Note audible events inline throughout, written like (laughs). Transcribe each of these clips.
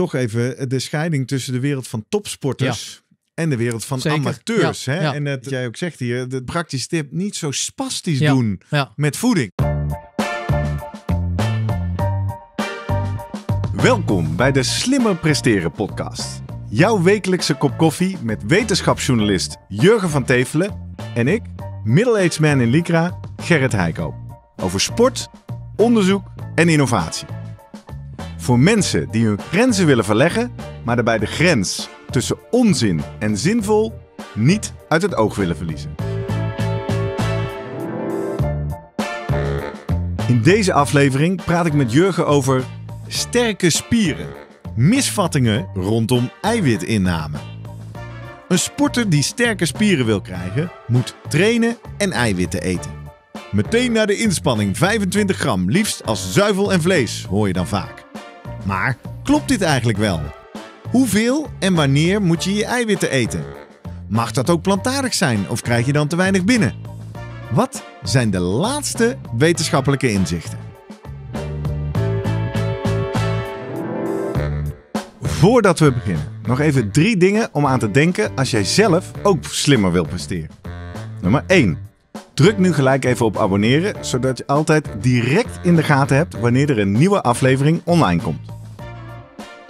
toch even de scheiding tussen de wereld van topsporters. En de wereld van amateurs. Hè? En dat jij ook zegt hier, de praktische tip, niet zo spastisch doen met voeding. Welkom bij de Slimmer Presteren podcast. Jouw wekelijkse kop koffie met wetenschapsjournalist Jurgen van Tevelen en ik, middle-aged man in Lycra, Gerrit Heiko. Over sport, onderzoek en innovatie. Voor mensen die hun grenzen willen verleggen, maar daarbij de grens tussen onzin en zinvol niet uit het oog willen verliezen. In deze aflevering praat ik met Jurgen over sterke spieren, misvattingen rondom eiwitinname. Een sporter die sterke spieren wil krijgen, moet trainen en eiwitten eten. Meteen na de inspanning 25 gram, liefst als zuivel en vlees, hoor je dan vaak. Maar klopt dit eigenlijk wel? Hoeveel en wanneer moet je je eiwitten eten? Mag dat ook plantaardig zijn of krijg je dan te weinig binnen? Wat zijn de laatste wetenschappelijke inzichten? Voordat we beginnen, nog even drie dingen om aan te denken als jij zelf ook slimmer wil presteren. Nummer 1. Druk nu gelijk even op abonneren, zodat je altijd direct in de gaten hebt wanneer er een nieuwe aflevering online komt.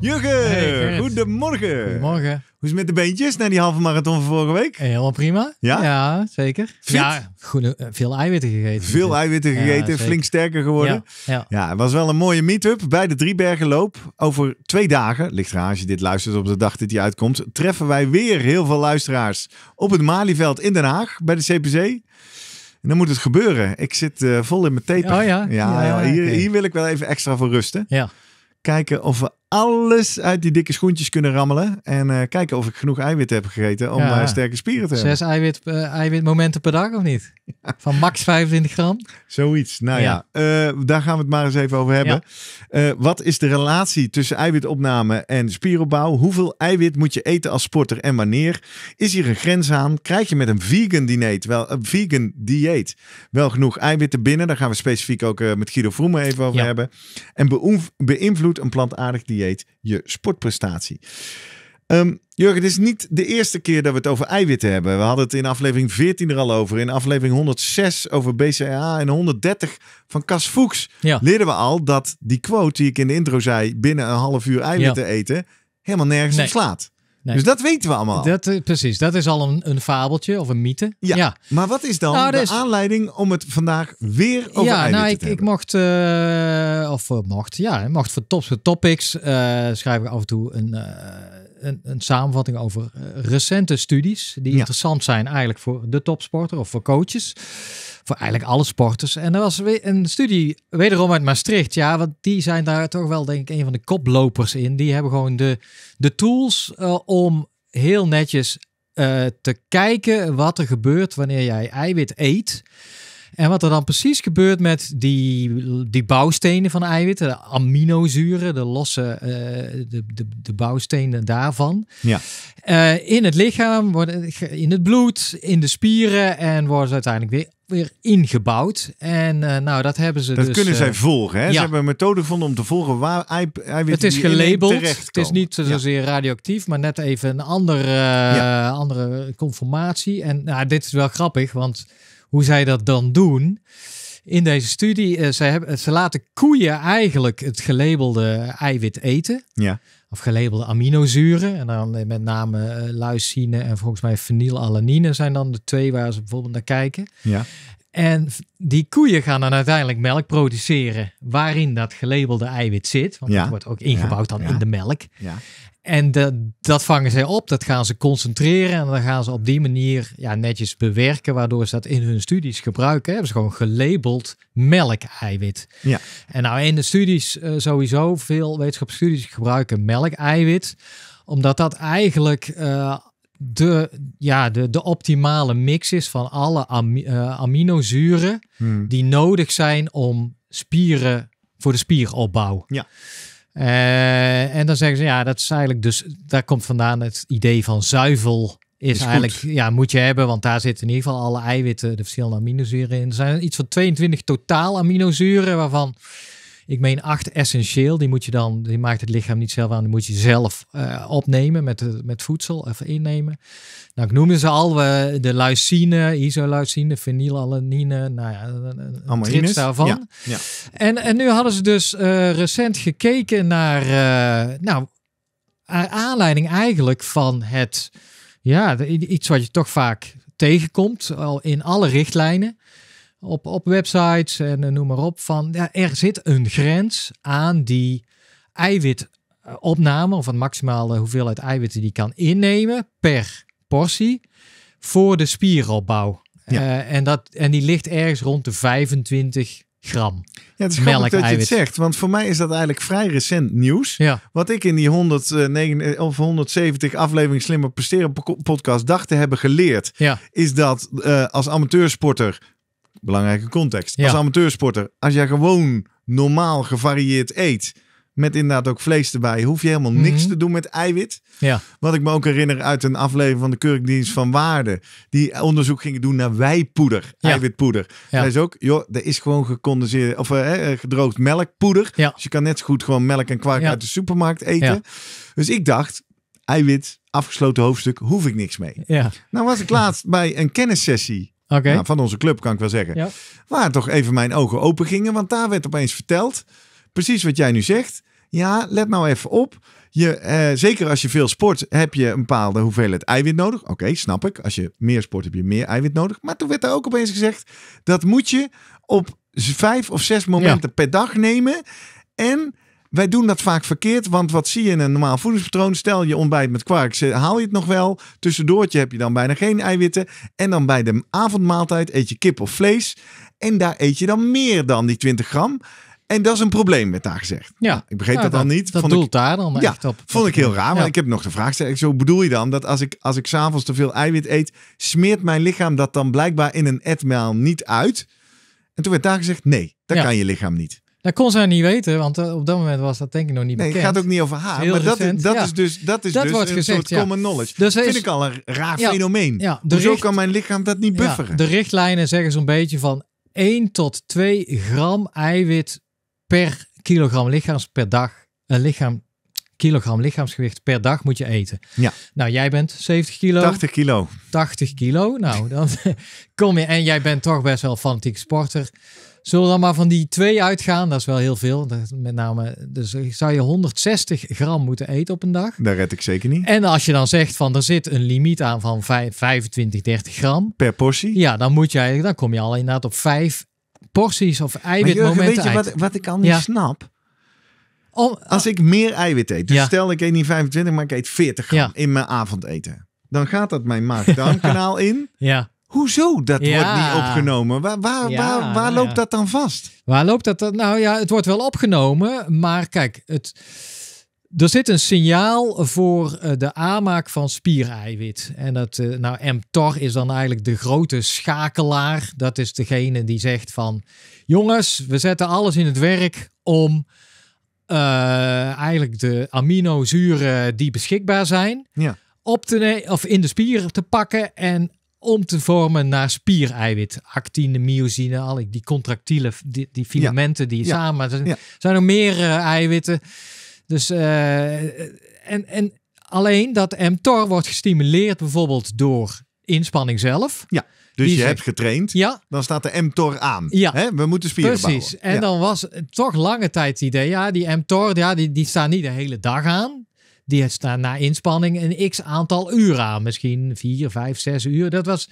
Jurgen, goedemorgen. Goedemorgen. Hoe is het met de beentjes na die halve marathon van vorige week? Eh, helemaal prima. Ja? Ja, zeker. Fit? Ja, eh, veel eiwitten gegeten. Veel eiwitten gegeten, flink sterker geworden. Ja, ja. het was wel een mooie meet-up bij de Driebergenloop. Over twee dagen, ligt eraan als je dit luistert op de dag dat die uitkomt, treffen wij weer heel veel luisteraars op het Malieveld in Den Haag bij de CPC. En dan moet het gebeuren. Ik zit eh, vol in mijn tape. Oh ja? Ja, hier, hier, wil ik wel even extra voor rusten. Ja. Kijken of we alles uit die dikke schoentjes kunnen rammelen. En eh, kijken of ik genoeg eiwit heb gegeten om eh, sterke spieren te hebben. Zes eiwit, uh, eiwitmomenten per dag of niet? (laughs) Van max 25 gram? Zoiets. Nou ja, daar gaan we het maar eens even over hebben. wat is de relatie tussen eiwitopname en spieropbouw? Hoeveel eiwit moet je eten als sporter en wanneer? Is hier een grens aan? Krijg je met een vegan dieet wel, een vegan dieet wel genoeg eiwitten binnen? Daar gaan we specifiek ook met Guido Vroemen even over hebben. En beïnvloedt een plantaardig dieet je sportprestatie. Um, Jurgen, het is niet de eerste keer dat we het over eiwitten hebben. We hadden het in aflevering 14 er al over. In aflevering 106 over BCA en 130 van Cas Fuchs ja. leerden we al dat die quote die ik in de intro zei: binnen een half uur eiwitten eten, helemaal nergens nee. slaat. Dus dat weten we allemaal. Dat, eh, precies, dat is al een, een fabeltje of een mythe. Ja. Maar wat is dan nou, de dus- aanleiding om het vandaag weer over ja, nou, ik, te ik mocht, eh, of eh, mocht, ja, ik mocht voor Tops Topics uh, schrijf ik af en toe een een, een samenvatting over eh, recente studies die interessant zijn eigenlijk voor de topsporter of voor coaches. Voor eigenlijk alle sporters. En er was weer een studie, wederom uit Maastricht. Ja, want die zijn daar toch wel denk ik een van de koplopers in. Die hebben gewoon de, de tools eh, om heel netjes eh, te kijken wat er gebeurt wanneer jij eiwit eet. En wat er dan precies gebeurt met die, die bouwstenen van eiwitten, de aminozuren, de losse eh, de, de, de, bouwstenen daarvan. Ja. Eh, in het lichaam, worden, in het bloed, in de spieren en worden ze uiteindelijk weer weer ingebouwd. En uh, nou, dat hebben ze dat dus, kunnen zij volgen, hè? Ze hebben een methode gevonden om te volgen waar ei, eiwitten Het is gelabeld. Het is niet zozeer radioactief, maar net even een andere, andere conformatie. En nou, dit is wel grappig, want hoe zij dat dan doen. In deze studie, uh, eh, ze, hebben, eh, ze laten koeien eigenlijk het gelabelde eiwit eten. Ja. Of gelabelde aminozuren. En dan eh, met name uh, leucine en volgens mij fenylalanine zijn dan de twee waar ze bijvoorbeeld naar kijken. Ja. En die koeien gaan dan uiteindelijk melk produceren waarin dat gelabelde eiwit zit. Want ja. dat wordt ook ingebouwd dan in de melk. Ja. En de, dat vangen zij op, dat gaan ze concentreren en dan gaan ze op die manier ja, netjes bewerken, waardoor ze dat in hun studies gebruiken. Hebben ze gewoon gelabeld melkeiwit. Ja. En nou in de studies eh, sowieso, veel wetenschapsstudies gebruiken melkeiwit, omdat dat eigenlijk... Eh, de, ja, de, de optimale mix is van alle eh, aminozuren hmm. die nodig zijn om spieren voor de spieropbouw. Ja. Eh, en dan zeggen ze, ja, dat is eigenlijk dus, daar komt vandaan het idee van zuivel. Is, eigenlijk, ja, moet je hebben, want daar zitten in ieder geval alle eiwitten, de verschillende aminozuren in. Er zijn iets van 22 totaal aminozuren, waarvan ik meen acht essentieel. Die moet je dan, die maakt het lichaam niet zelf aan, die moet je zelf eh, opnemen met, met voedsel of innemen. Nou, ik noemde ze al, de leucine, isoleucine, fenylalanine, nou ja, een trits daarvan. Ja, En, en nu hadden ze dus eh, recent gekeken naar, eh, nou, aanleiding eigenlijk van het, ja, iets wat je toch vaak tegenkomt, al in alle richtlijnen op, op websites en eh, noem maar op. Van, ja, er zit een grens aan die eiwitopname, of een maximale hoeveelheid eiwitten die kan innemen per portie voor de spieropbouw. Eh, en, dat, en die ligt ergens rond de 25 gram. Ja, het is dat je het zegt, want voor mij is dat eigenlijk vrij recent nieuws. Ja. Wat ik in die 109 eh, of 170 aflevering Slimmer Presteren podcast dacht te hebben geleerd, is dat uh, als amateursporter belangrijke context. Als amateursporter, als jij gewoon normaal gevarieerd eet, met inderdaad ook vlees erbij, hoef je helemaal niks mhm. te doen met eiwit. Ja. Wat ik me ook herinner uit een aflevering van de Kurkdienst van Waarde, die onderzoek gingen doen naar wijpoeder, eiwitpoeder. Hij is ook, joh, er is gewoon gecondenseerd of eh, eh, gedroogd melkpoeder. Ja. Dus je kan net zo goed gewoon melk en kwark uit de supermarkt eten. Dus ik dacht, eiwit, afgesloten hoofdstuk, hoef ik niks mee. Ja. Nou was ik laatst bij een kennissessie nou, van onze club kan ik wel zeggen. Ja. Waar toch even mijn ogen open gingen, want daar werd opeens verteld, precies wat jij nu zegt. Ja, let nou even op. Je, eh, zeker als je veel sport, heb je een bepaalde hoeveelheid eiwit nodig. Oké, snap ik. Als je meer sport, heb je meer eiwit nodig. Maar toen werd er ook opeens gezegd, dat moet je op vijf of zes momenten per dag nemen. En wij doen dat vaak verkeerd, want wat zie je in een normaal voedingspatroon? Stel je ontbijt met kwark, haal je het nog wel. Tussendoortje heb je dan bijna geen eiwitten. En dan bij de avondmaaltijd eet je kip of vlees. En daar eet je dan meer dan die 20 gram. En dat is een probleem, werd daar gezegd. Ja. ik begreep nou, dat, dan niet. Dat vond doelt ik, daar dan ja, echt op. Vond ik heel raar, maar ik heb nog de vraag gesteld. Zo bedoel je dan dat als ik, als ik s'avonds te veel eiwit eet, smeert mijn lichaam dat dan blijkbaar in een etmaal niet uit? En toen werd daar gezegd, nee, dat kan je lichaam niet. Dat kon zij niet weten, want eh, op dat moment was dat denk ik nog niet meer. bekend. Nee, het gaat ook niet over haar, maar dat, dat is dus, dat is dat dus wordt een soort ja. common knowledge. Dus dat vind is, ik al een raar fenomeen. Ja, Hoezo kan mijn lichaam dat niet bufferen? de richtlijnen zeggen zo'n beetje van 1 tot 2 gram eiwit per kilogram lichaams per dag. Een eh, lichaam, kilogram lichaamsgewicht per dag moet je eten. Ja. Nou, jij bent 70 kilo. 80 kilo. 80 kilo, nou dan (laughs) kom je. En jij bent toch best wel fanatiek sporter. Zullen we dan maar van die twee uitgaan? Dat is wel heel veel. Met name, dus zou je 160 gram moeten eten op een dag. Daar red ik zeker niet. En als je dan zegt van er zit een limiet aan van 25, 30 gram. Per portie? Ja, dan moet jij, dan kom je al inderdaad op vijf porties of eiwitmomenten maar weet je Wat, wat ik al niet snap? als ik meer eiwit eet, dus stel ik eet niet 25, maar ik eet 40 gram in mijn avondeten. Dan gaat dat mijn maag-darmkanaal (laughs) in. Ja. Hoezo dat ja. wordt niet opgenomen? Waar, waar, nou waar, loopt dat dan vast? Waar loopt dat dan? Nou ja, het wordt wel opgenomen, maar kijk, het, er zit een signaal voor eh, de aanmaak van spiereiwit. En dat, eh, nou, mTOR is dan eigenlijk de grote schakelaar. Dat is degene die zegt van, jongens, we zetten alles in het werk om eh, eigenlijk de aminozuren die beschikbaar zijn... Ja op te of in de spieren te pakken en om te vormen naar spiereiwit. Actine, myosine, al die contractiele die, filamenten die samen. zijn er meer eh, eiwitten. Dus eh, en, en alleen dat mTOR wordt gestimuleerd bijvoorbeeld door inspanning zelf. Ja. Dus je hebt getraind, ja. dan staat de mTOR aan. Ja. We moeten spieren Precies. En dan was toch lange tijd het idee, ja, die mTOR, ja, die, die staan niet de hele dag aan die staan na inspanning een x aantal uur aan. Misschien vier, vijf, zes uur. Dat was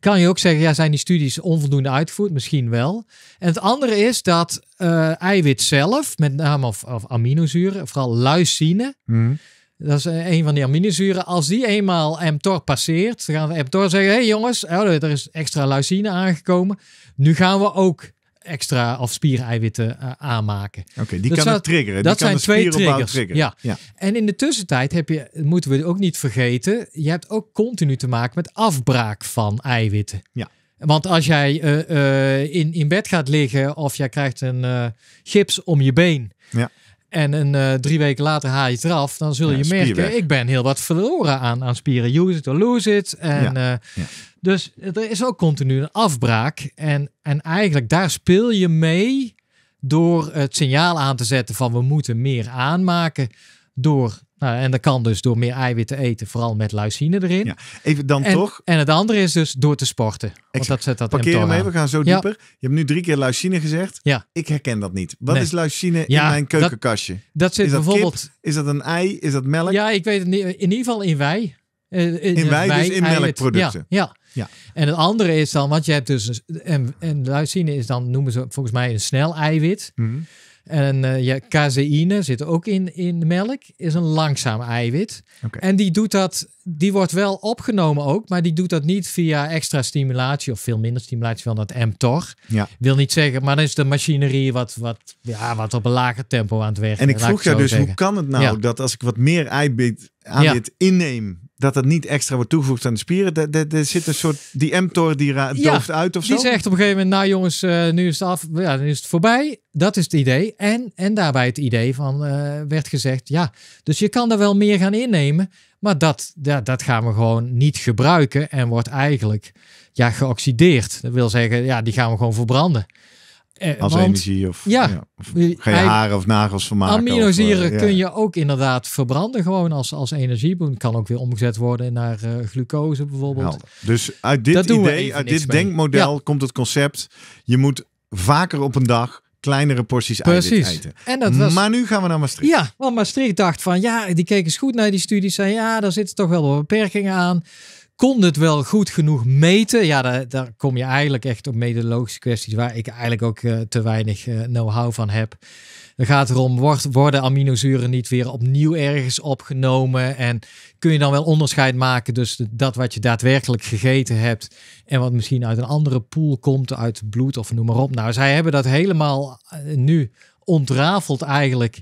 kan je ook zeggen, ja, zijn die studies onvoldoende uitgevoerd? Misschien wel. En het andere is dat eh, eiwit zelf, met name of, of aminozuren, vooral leucine, hmm. dat is eh, een van die aminozuren, als die eenmaal mTOR passeert, dan gaan we mTOR zeggen, hé hey jongens, oh, er is extra leucine aangekomen, nu gaan we ook extra of spiereiwitten uh, aanmaken. Oké, die kan het triggeren. Dat die zijn twee triggers. Ja. ja. En in de tussentijd heb je, moeten we ook niet vergeten, je hebt ook continu te maken met afbraak van eiwitten. Ja. Want als jij eh, eh, in, in bed gaat liggen of jij krijgt een gips om je been. Ja en een, eh, drie weken later haal je het eraf. Dan zul je merken, ik ben heel wat verloren aan, aan spieren. Use it or lose it. En, eh, Dus er is ook continu een afbraak. En, en eigenlijk daar speel je mee door het signaal aan te zetten van we moeten meer aanmaken. Door nou, en dat kan dus door meer eiwitten eten, vooral met leucine erin. Ja, even dan en, toch. En het andere is dus door te sporten. Exact. Want dat zet dat Parkeer hem even, we gaan zo dieper. Je hebt nu drie keer leucine gezegd. Ja. Ik herken dat niet. Wat is leucine in mijn keukenkastje? Dat, zit is dat bijvoorbeeld. Is dat een ei? Is dat melk? Ja, ik weet het niet. In ieder geval in wij. Eh, eh, in, dus in wij, dus in melkproducten. Ja, ja. En het andere is dan, want je hebt dus. en, leucine is dan, noemen ze volgens mij een snel eiwit. Mm en uh, caseïne zit ook in, in melk, is een langzaam eiwit. En die doet dat die wordt wel opgenomen ook, maar die doet dat niet via extra stimulatie of veel minder stimulatie van dat mTOR. Ja. Wil niet zeggen, maar dan is de machinerie wat, wat, ja, wat op een lager tempo aan het werken. En ik vroeg jou dus, hoe kan het nou dat als ik wat meer eiwit dit inneem, dat dat niet extra wordt toegevoegd aan de spieren. Er zit een soort, die mTOR die dooft uit of zo. Die zegt op een gegeven moment, nou jongens, eh, nu is het af, ja, nu is het voorbij. Dat is het idee. En, en daarbij het idee van, eh, werd gezegd, ja, dus je kan er wel meer gaan innemen. Maar dat, dat gaan we gewoon niet gebruiken en wordt eigenlijk ja, geoxideerd. Dat wil zeggen, ja, die gaan we gewoon verbranden. Eh, Als energie of, ja, ja of eh, je haren of nagels van maken. Aminozuren eh, kun je ook inderdaad verbranden gewoon als, als energiebron. Kan ook weer omgezet worden naar eh, glucose bijvoorbeeld. dus uit dit idee, uit dit denkmodel komt het concept. Je moet vaker op een dag kleinere porties Precies. eiwit eten. Maar nu gaan we naar Maastricht. Ja, want Maastricht dacht van ja, die keek eens goed naar die studies. Zei ja, daar zitten toch wel wat beperkingen aan. Kon het wel goed genoeg meten? Ja, daar, daar kom je eigenlijk echt op methodologische kwesties waar ik eigenlijk ook eh, te weinig uh, know-how van heb. Dan gaat er erom, worden aminozuren niet weer opnieuw ergens opgenomen? En kun je dan wel onderscheid maken tussen dat wat je daadwerkelijk gegeten hebt en wat misschien uit een andere pool komt, uit bloed of noem maar op. Nou, zij hebben dat helemaal eh, nu ontrafeld eigenlijk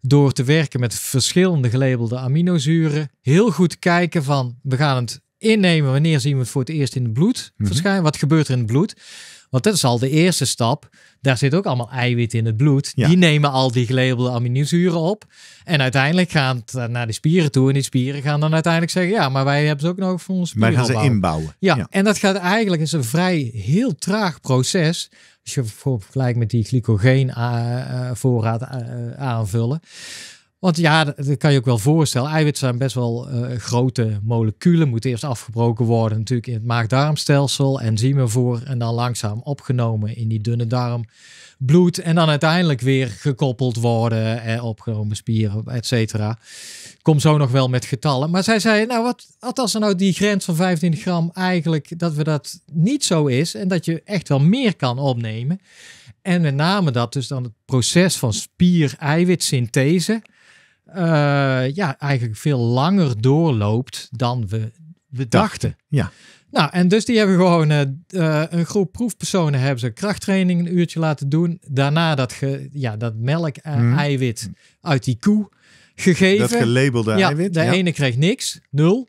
door te werken met verschillende gelabelde aminozuren. Heel goed kijken van, we gaan het innemen wanneer zien we het voor het eerst in het bloed mhm. verschijnen. Wat gebeurt er in het bloed? Want dat is al de eerste stap. Daar zit ook allemaal eiwit in het bloed. Die nemen al die gelabelde aminozuren op. En uiteindelijk gaan het eh, naar de spieren toe. En die spieren gaan dan uiteindelijk zeggen: Ja, maar wij hebben ze ook nog voor ons. Maar gaan ze inbouwen. Ja, en dat gaat eigenlijk is een vrij heel traag proces. Als je vergelijkt met die voorraad eh, eh, aanvullen. Want ja, dat kan je ook wel voorstellen. Eiwitten zijn best wel eh, grote moleculen. Moeten eerst afgebroken worden natuurlijk in het maag-darmstelsel. Enzymen voor en dan langzaam opgenomen in die dunne darm. Bloed en dan uiteindelijk weer gekoppeld worden. Eh, opgenomen spieren, et cetera. Kom zo nog wel met getallen. Maar zij zei, nou wat, wat als er nou die grens van 25 gram eigenlijk... dat we dat niet zo is en dat je echt wel meer kan opnemen... En met name dat dus dan het proces van spier-eiwitsynthese eh, ja, eigenlijk veel langer doorloopt dan we, we dachten. Ja. Nou, en dus die hebben gewoon eh, eh, een groep proefpersonen hebben ze krachttraining een uurtje laten doen. Daarna dat, ge, ja, dat melk-eiwit mhm. uit die koe gegeven. Dat gelabelde ja, eiwit. De ene kreeg niks, nul.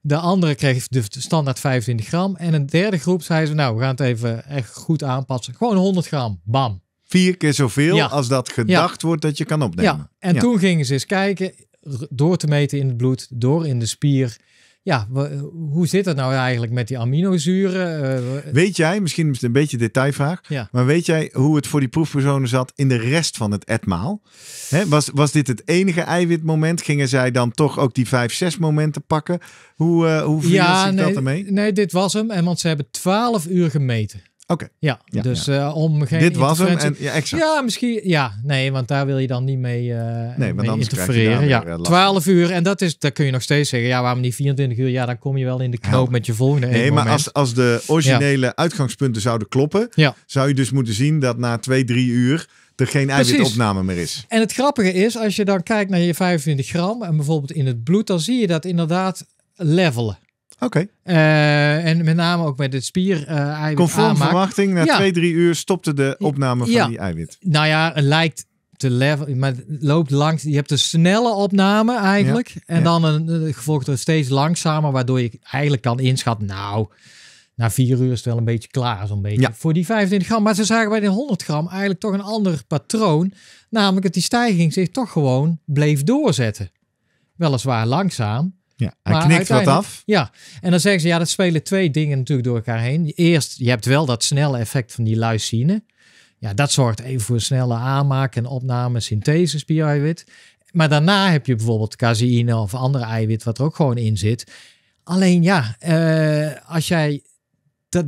De andere kreeg de standaard 25 gram. En een derde groep zei ze, nou, we gaan het even echt goed aanpassen. Gewoon 100 gram, bam vier keer zoveel als dat gedacht wordt dat je kan opnemen. Ja. En toen gingen ze eens kijken, door te meten in het bloed, door in de spier. Ja, hoe zit het nou eigenlijk met die aminozuren? Uh, weet jij, misschien een beetje detailvraag, maar weet jij hoe het voor die proefpersonen zat in de rest van het etmaal? was, was dit het enige eiwitmoment? Gingen zij dan toch ook die 5-6 momenten pakken? Hoe, eh, hoe viel ja, zich nee, dat ermee? Nee, dit was hem, en want ze hebben 12 uur gemeten. Oké. Ja, dus eh, om geen. Dit was hem. En, ja, exact. ja, misschien. Ja, nee, want daar wil je dan niet mee, uh, nee, interfereren. Ja, 12 uur. En dat is, daar kun je nog steeds zeggen. Ja, waarom niet 24 uur? Ja, dan kom je wel in de knoop met je volgende. Nee, maar als, als de originele uitgangspunten zouden kloppen, zou je dus moeten zien dat na 2, 3 uur er geen eiwitopname meer is. En het grappige is, als je dan kijkt naar je 25 gram en bijvoorbeeld in het bloed, dan zie je dat inderdaad levelen. Oké. Eh, en met name ook met het spier uh, eiwit Conform verwachting, na 2-3 uur stopte de opname van die eiwit. Nou ja, het lijkt te level, maar loopt langs. Je hebt een snelle opname eigenlijk. En dan een, eh, gevolgd door steeds langzamer, waardoor je eigenlijk kan inschatten. nou, na vier uur is het wel een beetje klaar, zo'n beetje. Voor die 25 gram. Maar ze zagen bij de 100 gram eigenlijk toch een ander patroon. Namelijk dat die stijging zich toch gewoon bleef doorzetten. Weliswaar langzaam. Ja, hij knikt wat af. Ja, en dan zeggen ze, ja, dat spelen twee dingen natuurlijk door elkaar heen. Eerst, je hebt wel dat snelle effect van die luisine. Ja, dat zorgt even voor snelle aanmaak en opname, synthese eiwit. Maar daarna heb je bijvoorbeeld caseïne of andere eiwit wat er ook gewoon in zit. Alleen ja, uh, als jij dat,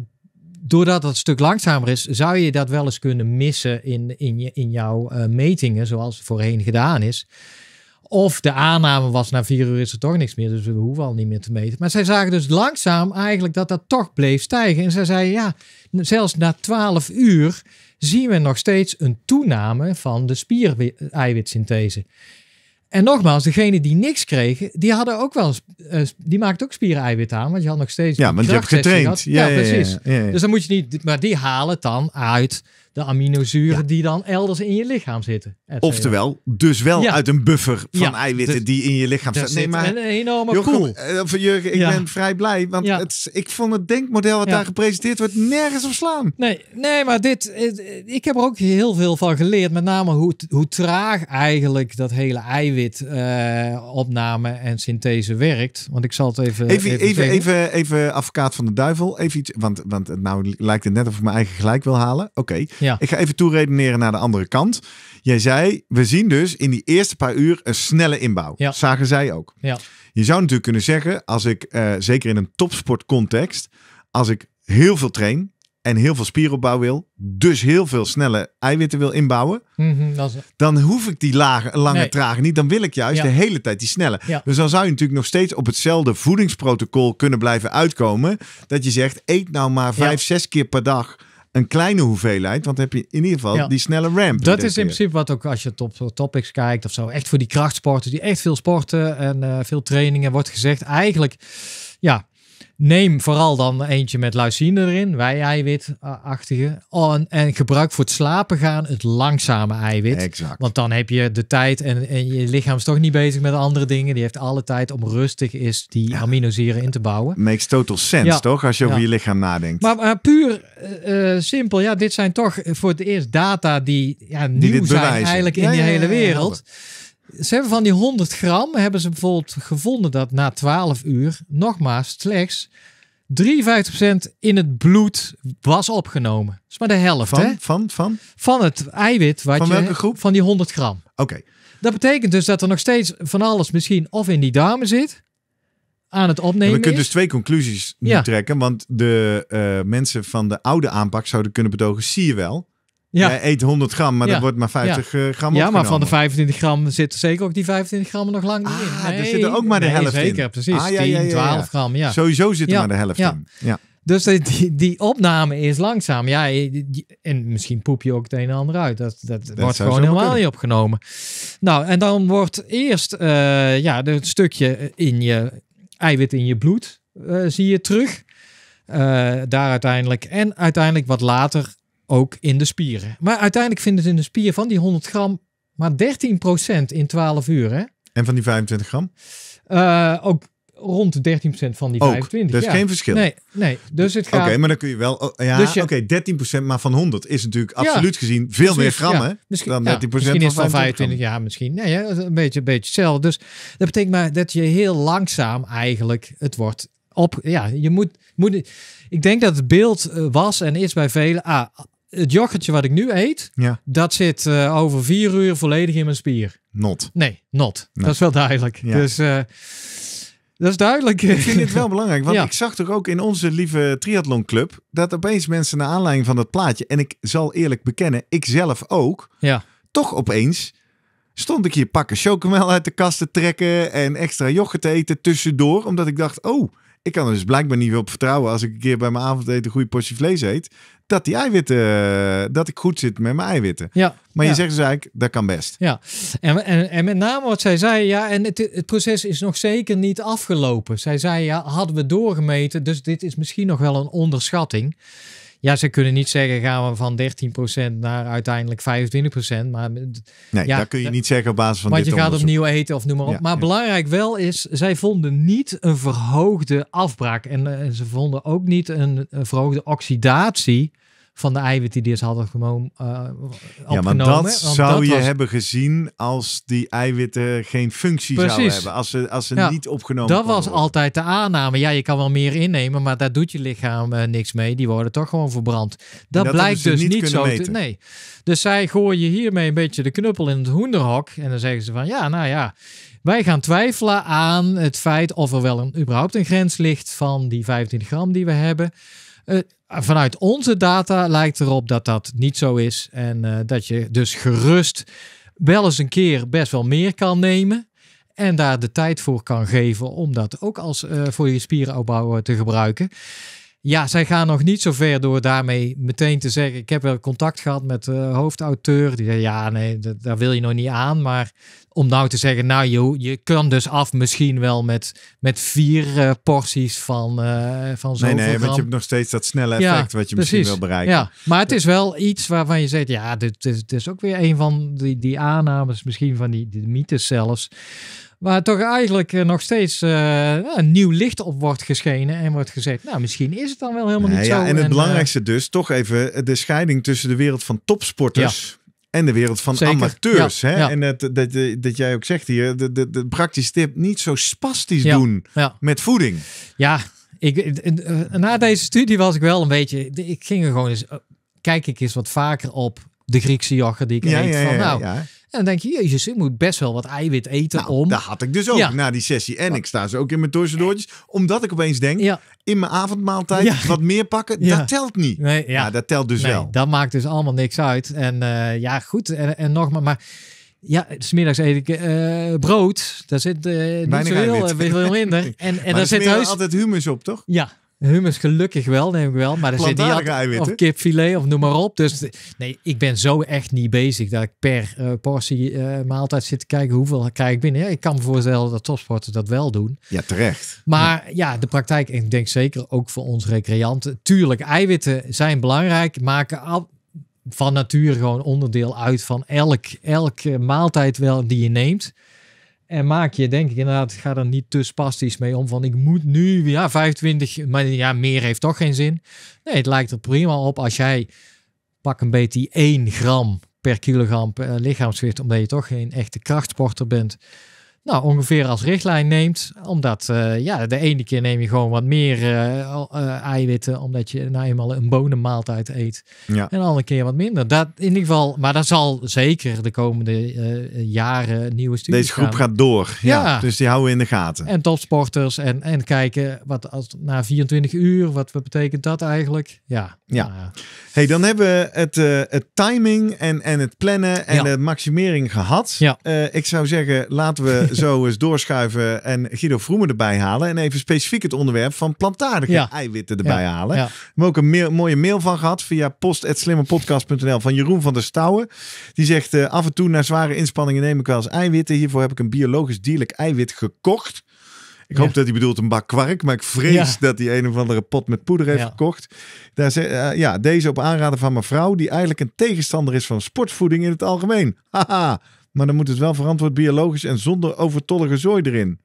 doordat dat stuk langzamer is, zou je dat wel eens kunnen missen in, in, je, in jouw eh, metingen, zoals voorheen gedaan is. Of de aanname was, na vier uur is er toch niks meer, dus we hoeven al niet meer te meten. Maar zij zagen dus langzaam eigenlijk dat dat toch bleef stijgen. En zij zeiden, ja, zelfs na twaalf uur zien we nog steeds een toename van de spiereiwitsynthese. En nogmaals, degene die niks kregen, die hadden ook wel, eh, die maakt ook spiereiwit aan, want je had nog steeds. Ja, want je hebt getraind. Ja, precies. dus dan moet je niet, maar die halen het dan uit de aminozuren die dan elders in je lichaam zitten. Oftewel, dus wel uit een buffer van eiwitten dus die in je lichaam zitten. Nee, maar een enorme Jochem, cool. Eh, eh, Jurgen, ik ben vrij blij, want het, ik vond het denkmodel wat daar gepresenteerd wordt nergens op slaan. Nee, nee, maar dit, eh, ik heb er ook heel veel van geleerd, met name hoe, hoe traag eigenlijk dat hele eiwit opname en synthese werkt. Want ik zal het even even even, even, even, even advocaat van de duivel, even want, want nou lijkt het net of ik mijn eigen gelijk wil halen. Oké. Ik ga even toeredeneren naar de andere kant. Jij zei, we zien dus in die eerste paar uur een snelle inbouw. Zagen zij ook. Ja. Je zou natuurlijk kunnen zeggen, als ik, eh, zeker in een topsportcontext, als ik heel veel train en heel veel spieropbouw wil, dus heel veel snelle eiwitten wil inbouwen, mhm, dan hoef ik die lage, lange nee. trage niet. Dan wil ik juist de hele tijd die snelle. Dus dan zou je natuurlijk nog steeds op hetzelfde voedingsprotocol kunnen blijven uitkomen. Dat je zegt, eet nou maar vijf, zes keer per dag een kleine hoeveelheid. Want heb je in ieder geval die snelle ramp. Dat is in principe wat ook als je top, eh, topics kijkt of zo. Echt voor die krachtsporters die echt veel sporten en eh, veel trainingen wordt gezegd. Eigenlijk, ja, Neem vooral dan eentje met leucine erin, wij-eiwit-achtige. Oh, en, gebruik voor het slapen gaan het langzame eiwit. Want dan heb je de tijd en, je lichaam is toch niet bezig met andere dingen. Die heeft alle tijd om rustig is die ja. aminozuren in te bouwen. Makes total sense, toch? Als je over je lichaam nadenkt. Maar, puur eh, eh, simpel, ja, dit zijn toch voor het eerst data die, ja, nieuw zijn eigenlijk in die hele wereld. Ze hebben van die 100 gram, hebben ze bijvoorbeeld gevonden dat na 12 uur, nogmaals, slechts 53% in het bloed was opgenomen. Dat is maar de helft. Van, hè? van, van? Van het eiwit. Wat van je, welke groep? Van die 100 gram. Oké. Dat betekent dus dat er nog steeds van alles misschien of in die darmen zit, aan het opnemen. we kunnen dus twee conclusies nu trekken. Want de eh, mensen van de oude aanpak zouden kunnen betogen: zie je wel, ja. Jij eet 100 gram, maar dat wordt maar 50 eh, gram opgenomen. Ja, maar van de 25 gram zitten zeker ook die 25 gram nog lang niet ah, in. Nee, er zitten ook maar de helft nee, zeker, in. precies. Ah, ja, 10, 12 gram, ja. Sowieso zit er maar de helft in. Ja. Dus die, die opname is langzaam. Ja, en misschien poep je ook het een en ander uit. Dat, dat, wordt gewoon helemaal niet opgenomen. Nou, en dan wordt eerst eh, ja, het stukje in je eiwit in je bloed eh, zie je terug. daar uiteindelijk. En uiteindelijk wat later ook in de spieren. Maar uiteindelijk vindt het in de spier van die 100 gram maar 13% in 12 uur. Hè? En van die 25 gram? Eh, ook rond 13% van die 25. Dat is geen verschil. Nee, nee. Dus het gaat... Oké, maar dan kun je wel... Oh, ja, dus je... oké, 13% maar van 100 is natuurlijk absoluut gezien veel meer gram, ja. misschien, dan 13% misschien van, is van 25. 25 ja, misschien. Nee, hè, een beetje, een beetje hetzelfde. Dus dat betekent maar dat je heel langzaam eigenlijk het wordt op... Ja, je moet... moet ik denk dat het beeld eh, was en is bij velen... Ah, het yoghurtje wat ik nu eet, dat zit eh, over vier uur volledig in mijn spier. Not. Nee, not. Dat is wel duidelijk. Dus eh, dat is duidelijk. Ik vind het wel belangrijk, want (laughs) ik zag toch ook in onze lieve triathlonclub dat opeens mensen naar aanleiding van dat plaatje, en ik zal eerlijk bekennen, ik zelf ook, ja. toch opeens stond ik hier pakken chocomel uit de kast te trekken en extra yoghurt te eten tussendoor, omdat ik dacht, oh, ik kan er dus blijkbaar niet op vertrouwen als ik een keer bij mijn avondeten een goede portie vlees eet. Dat die eiwitten, eh, dat ik goed zit met mijn eiwitten. Ja, maar je zegt dus eigenlijk, dat kan best. Ja, en, en, en met name wat zij zei, ja, en het, het proces is nog zeker niet afgelopen. Zij zei, ja, hadden we doorgemeten, dus dit is misschien nog wel een onderschatting. Ja, ze kunnen niet zeggen gaan we van 13% naar uiteindelijk 25%. Maar nee, dat kun je niet zeggen op basis van want je gaat opnieuw eten of noem maar op. maar belangrijk wel is, zij vonden niet een verhoogde afbraak. En, eh, ze vonden ook niet een verhoogde oxidatie van de eiwitten die ze hadden genomen. Uh, eh, ja, maar dat zou je hebben gezien als die eiwitten geen functie zouden hebben. Als ze, als ze niet opgenomen Dat was altijd de aanname. Ja, je kan wel meer innemen, maar daar doet je lichaam eh, niks mee. Die worden toch gewoon verbrand. Dat, blijkt dus niet, zo. nee. Dus zij gooien hiermee een beetje de knuppel in het hoenderhok. En dan zeggen ze van ja, nou ja. Wij gaan twijfelen aan het feit of er wel een, überhaupt een grens ligt van die 25 gram die we hebben. Eh, vanuit onze data lijkt erop dat dat niet zo is. En eh, dat je dus gerust wel eens een keer best wel meer kan nemen. En daar de tijd voor kan geven om dat ook als, eh, voor je spieropbouw te gebruiken ja, zij gaan nog niet zo ver door daarmee meteen te zeggen. Ik heb wel contact gehad met de hoofdauteur. Die zei: Ja, nee, daar wil je nog niet aan. Maar om nou te zeggen: Nou, je, je kan dus af misschien wel met, met vier eh, porties van, eh, van zo'n. Nee, nee, want je hebt nog steeds dat snelle effect wat je misschien wil bereiken. Ja, maar het is wel iets waarvan je zegt: Ja, dit, dit, dit is ook weer een van die, die aannames, misschien van die, die mythes zelfs maar toch eigenlijk eh, nog steeds eh, een nieuw licht op wordt geschenen en wordt gezegd, nou misschien is het dan wel helemaal nee, niet ja, zo. En het eh, belangrijkste dus, toch even de scheiding tussen de wereld van topsporters. en de wereld van amateurs. hè? En dat, dat, dat jij ook zegt hier, de, de, de praktische tip, niet zo spastisch doen met voeding. Ja, ik, na deze studie was ik wel een beetje, ik ging er gewoon eens, kijk ik eens wat vaker op de Griekse jogger die ik eet. van, nou, dan denk je, jezus, ik moet best wel wat eiwit eten nou, om... Dat had ik dus ook na die sessie. En ik sta ze ook in mijn tussendoortjes. Omdat ik opeens denk, ja. in mijn avondmaaltijd wat meer pakken, dat telt niet. Nee, ja. Nou, dat telt dus wel. Dat maakt dus allemaal niks uit. En eh, ja, goed. En, en maar, maar ja, smiddags eet ik eh, brood. Daar zit uh, niet zo heel, veel minder. (laughs) En, en daar zit altijd humus op, toch? Ja, Hummus gelukkig wel, neem ik wel. Maar er zit al of kipfilet of noem maar op. Dus nee, ik ben zo echt niet bezig dat ik per eh, portie eh, maaltijd zit te kijken hoeveel krijg ik binnen. ik kan me voorstellen dat topsporters dat wel doen. Ja, terecht. Maar ja, de praktijk, ik denk zeker ook voor ons recreanten. Tuurlijk, eiwitten zijn belangrijk, maken al, van natuur gewoon onderdeel uit van elk, elke maaltijd wel die je neemt. En maak je, denk ik, inderdaad, ga er niet te spastisch mee om. Van ik moet nu, ja, 25, maar ja, meer heeft toch geen zin. Nee, het lijkt er prima op als jij pak een beetje 1 gram per kilogram per eh, lichaamsgewicht, omdat je toch geen echte krachtsporter bent nou, ongeveer als richtlijn neemt. Omdat eh, ja, de ene keer neem je gewoon wat meer eh, eh, eiwitten, omdat je nou eenmaal een bonenmaaltijd eet. Ja. En de andere keer wat minder. Dat in ieder geval, maar dat zal zeker de komende jaren nieuwe studies Deze groep gaan. gaat door, ja. Dus die houden we in de gaten. En topsporters en, en kijken wat als, na 24 uur, wat, wat betekent dat eigenlijk? Ja. ja. Nou hey, dan hebben we het, het timing en, en het plannen en ja. de maximering gehad. Ja. ik zou zeggen, laten we (laughs) zo eens doorschuiven en Guido Vroemen erbij halen. En even specifiek het onderwerp van plantaardige eiwitten erbij halen. Ja. We hebben ook een mooie mail van gehad via post.slimmerpodcast.nl van Jeroen van der Stouwen. Die zegt eh, af en toe na zware inspanningen neem ik wel eens eiwitten. Hiervoor heb ik een biologisch dierlijk eiwit gekocht. Ik hoop dat hij bedoelt een bak kwark, maar ik vrees dat hij een of andere pot met poeder heeft gekocht. Daar eh, ja, deze op aanraden van mijn vrouw, die eigenlijk een tegenstander is van sportvoeding in het algemeen. Haha, maar dan moet het wel verantwoord biologisch en zonder overtollige zooi erin.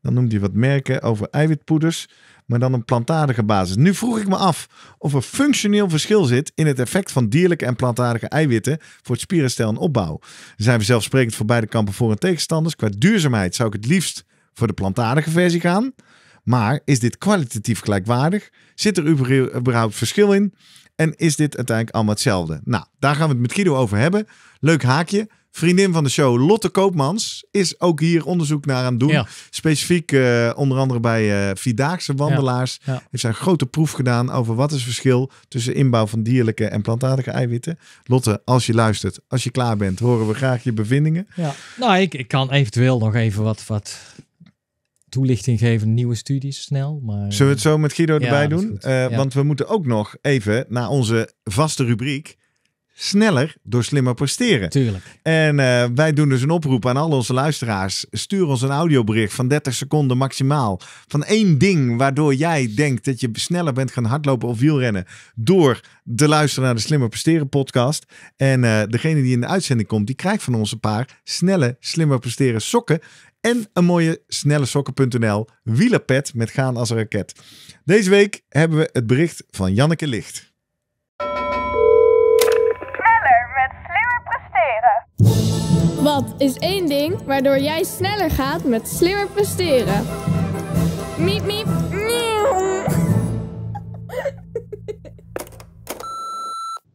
Dan noemt hij wat merken over eiwitpoeders, maar dan een plantaardige basis. Nu vroeg ik me af of er functioneel verschil zit in het effect van dierlijke en plantaardige eiwitten voor het spierenstel en opbouw. Zijn we zelfsprekend voor beide kampen voor en tegenstanders? Qua duurzaamheid zou ik het liefst voor de plantaardige versie gaan. Maar is dit kwalitatief gelijkwaardig? Zit er überhaupt verschil in? En is dit uiteindelijk allemaal hetzelfde? Nou, daar gaan we het met Guido over hebben. Leuk haakje. Vriendin van de show, Lotte Koopmans, is ook hier onderzoek naar aan het doen. Specifiek eh, onder andere bij uh, Wandelaars heeft zij een grote proef gedaan over wat is het verschil tussen inbouw van dierlijke en plantaardige eiwitten. Lotte, als je luistert, als je klaar bent, horen we graag je bevindingen. Ja. Nou, ik, ik kan eventueel nog even wat, wat toelichting geven, nieuwe studies snel. Maar, Zullen we het zo met Guido erbij doen? Eh, want we moeten ook nog even naar onze vaste rubriek sneller door slimmer presteren. Tuurlijk. En eh, wij doen dus een oproep aan al onze luisteraars. Stuur ons een audiobericht van 30 seconden maximaal. Van één ding waardoor jij denkt dat je sneller bent gaan hardlopen of wielrennen. Door te luisteren naar de Slimmer Presteren podcast. En eh, degene die in de uitzending komt, die krijgt van ons een paar snelle Slimmer Presteren sokken. En een mooie snelle sokken.nl wielerpet met gaan als een raket. Deze week hebben we het bericht van Janneke Licht. Wat is één ding waardoor jij sneller gaat met slimmer presteren? Miep, miep,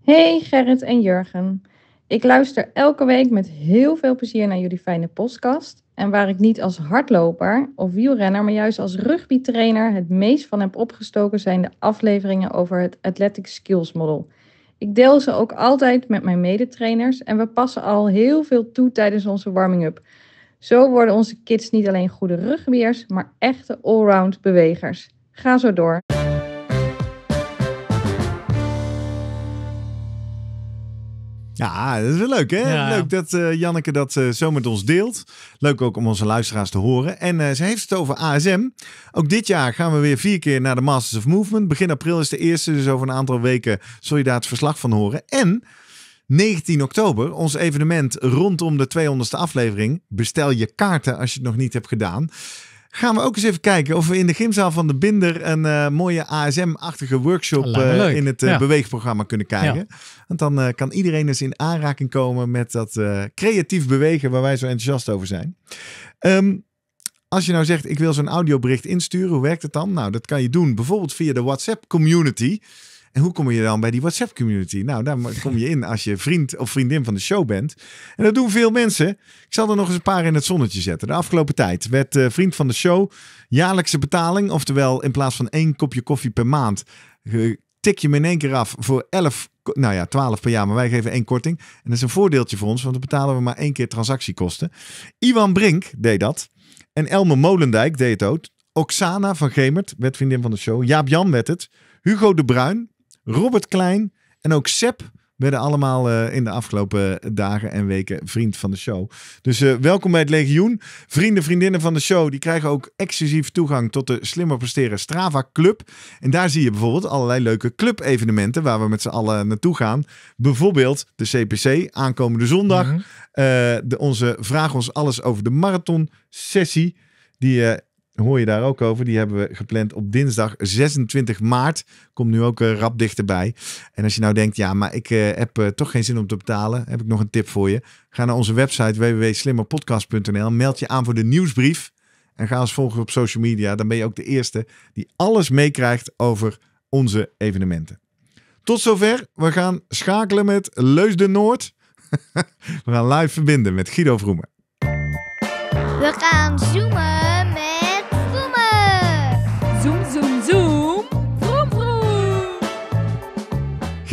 Hey Gerrit en Jurgen. Ik luister elke week met heel veel plezier naar jullie fijne podcast. En waar ik niet als hardloper of wielrenner, maar juist als rugbytrainer het meest van heb opgestoken, zijn de afleveringen over het Athletic Skills Model. Ik deel ze ook altijd met mijn medetrainers en we passen al heel veel toe tijdens onze warming-up. Zo worden onze kids niet alleen goede rugbeers, maar echte allround bewegers. Ga zo door. Ja, dat is wel leuk, hè? leuk dat eh, Janneke dat eh, zo met ons deelt. Leuk ook om onze luisteraars te horen. En eh, ze heeft het over ASM. Ook dit jaar gaan we weer vier keer naar de Masters of Movement. Begin april is de eerste, dus over een aantal weken zul je daar het verslag van horen. En 19 oktober, ons evenement rondom de 200ste aflevering. Bestel je kaarten als je het nog niet hebt gedaan gaan we ook eens even kijken of we in de gymzaal van de Binder een eh, mooie ASM-achtige workshop eh, in het uh, beweegprogramma kunnen krijgen. Want dan kan iedereen eens dus in aanraking komen met dat creatief bewegen waar wij zo enthousiast over zijn. Ehm, als je nou zegt, ik wil zo'n audiobericht insturen, hoe werkt het dan? Nou, dat kan je doen bijvoorbeeld via de WhatsApp community. En hoe kom je dan bij die WhatsApp community? Nou, daar kom je in als je vriend of vriendin van de show bent. En dat doen veel mensen. Ik zal er nog eens een paar in het zonnetje zetten. De afgelopen tijd werd eh, vriend van de show jaarlijkse betaling. Oftewel, in plaats van één kopje koffie per maand, eh, tik je me in één keer af voor elf, nou ja, 12 per jaar. Maar wij geven één korting. En dat is een voordeeltje voor ons, want dan betalen we maar één keer transactiekosten. Iwan Brink deed dat. En Elme Molendijk deed het ook. Oksana van Gemert werd vriendin van de show. Jaap Jan werd het. Hugo de Bruin, Robert Klein en ook Sep werden allemaal eh, in de afgelopen eh, dagen en weken vriend van de show. Dus eh, welkom bij het Legioen. Vrienden, vriendinnen van de show, die krijgen ook exclusief toegang tot de Slimmer Presteren Strava Club. En daar zie je bijvoorbeeld allerlei leuke club-evenementen waar we met z'n allen naartoe gaan. Bijvoorbeeld de CPC aankomende zondag. Mhm. de, onze Vraag ons alles over de marathon sessie. Die hoor je daar ook over. Die hebben we gepland op dinsdag 26 maart. Komt nu ook eh, rap dichterbij. En als je nou denkt, ja, maar ik eh, heb eh, toch geen zin om te betalen, heb ik nog een tip voor je. Ga naar onze website www.slimmerpodcast.nl. Meld je aan voor de nieuwsbrief. En ga ons volgen op social media. Dan ben je ook de eerste die alles meekrijgt over onze evenementen. Tot zover. We gaan schakelen met Leus de Noord. (laughs) We gaan live verbinden met Guido Vroemen. We gaan zoomen.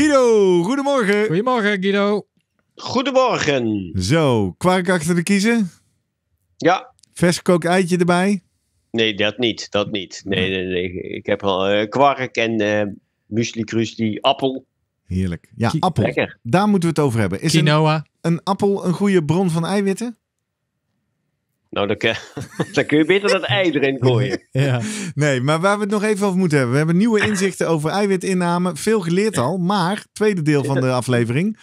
Guido, goedemorgen. Goedemorgen, Guido. Goedemorgen. Zo, kwark achter de kiezen? Ja. gekookt eitje erbij? Nee, dat niet. Dat niet. Nee, nee, nee. Ik heb al eh, kwark en uh, eh, muesli, appel. Heerlijk. Ja, appel. Daar moeten we het over hebben. Is Een, een appel een goede bron van eiwitten? Nou, (laughs) dan, kun je beter dat ei erin gooien. (laughs) Ja. Nee, maar waar we het nog even over moeten hebben. We hebben nieuwe inzichten over eiwitinname. Veel geleerd al, maar tweede deel van de aflevering.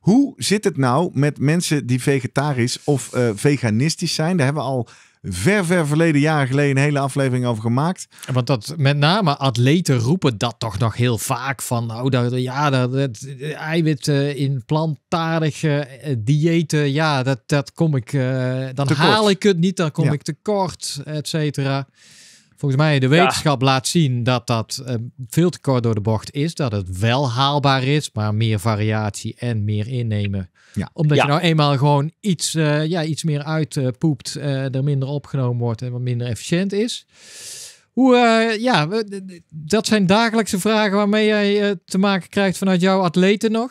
Hoe zit het nou met mensen die vegetarisch of eh, veganistisch zijn? Daar hebben we al ver, ver verleden, jaar geleden, een hele aflevering over gemaakt. Want dat, met name atleten roepen dat toch nog heel vaak van, nou, dat, ja, dat, dat eiwit in plantaardige eh, diëten, ja, dat, dat kom ik, eh, dan haal ik het niet, dan kom ik tekort, et cetera. Volgens mij de wetenschap laat zien dat dat eh, veel te kort door de bocht is. Dat het wel haalbaar is, maar meer variatie en meer innemen. Omdat je nou eenmaal gewoon iets, eh, ja, iets meer uitpoept, eh, er minder opgenomen wordt en wat minder efficiënt is. Hoe, ja, dat zijn dagelijkse vragen waarmee jij te maken krijgt vanuit jouw atleten nog?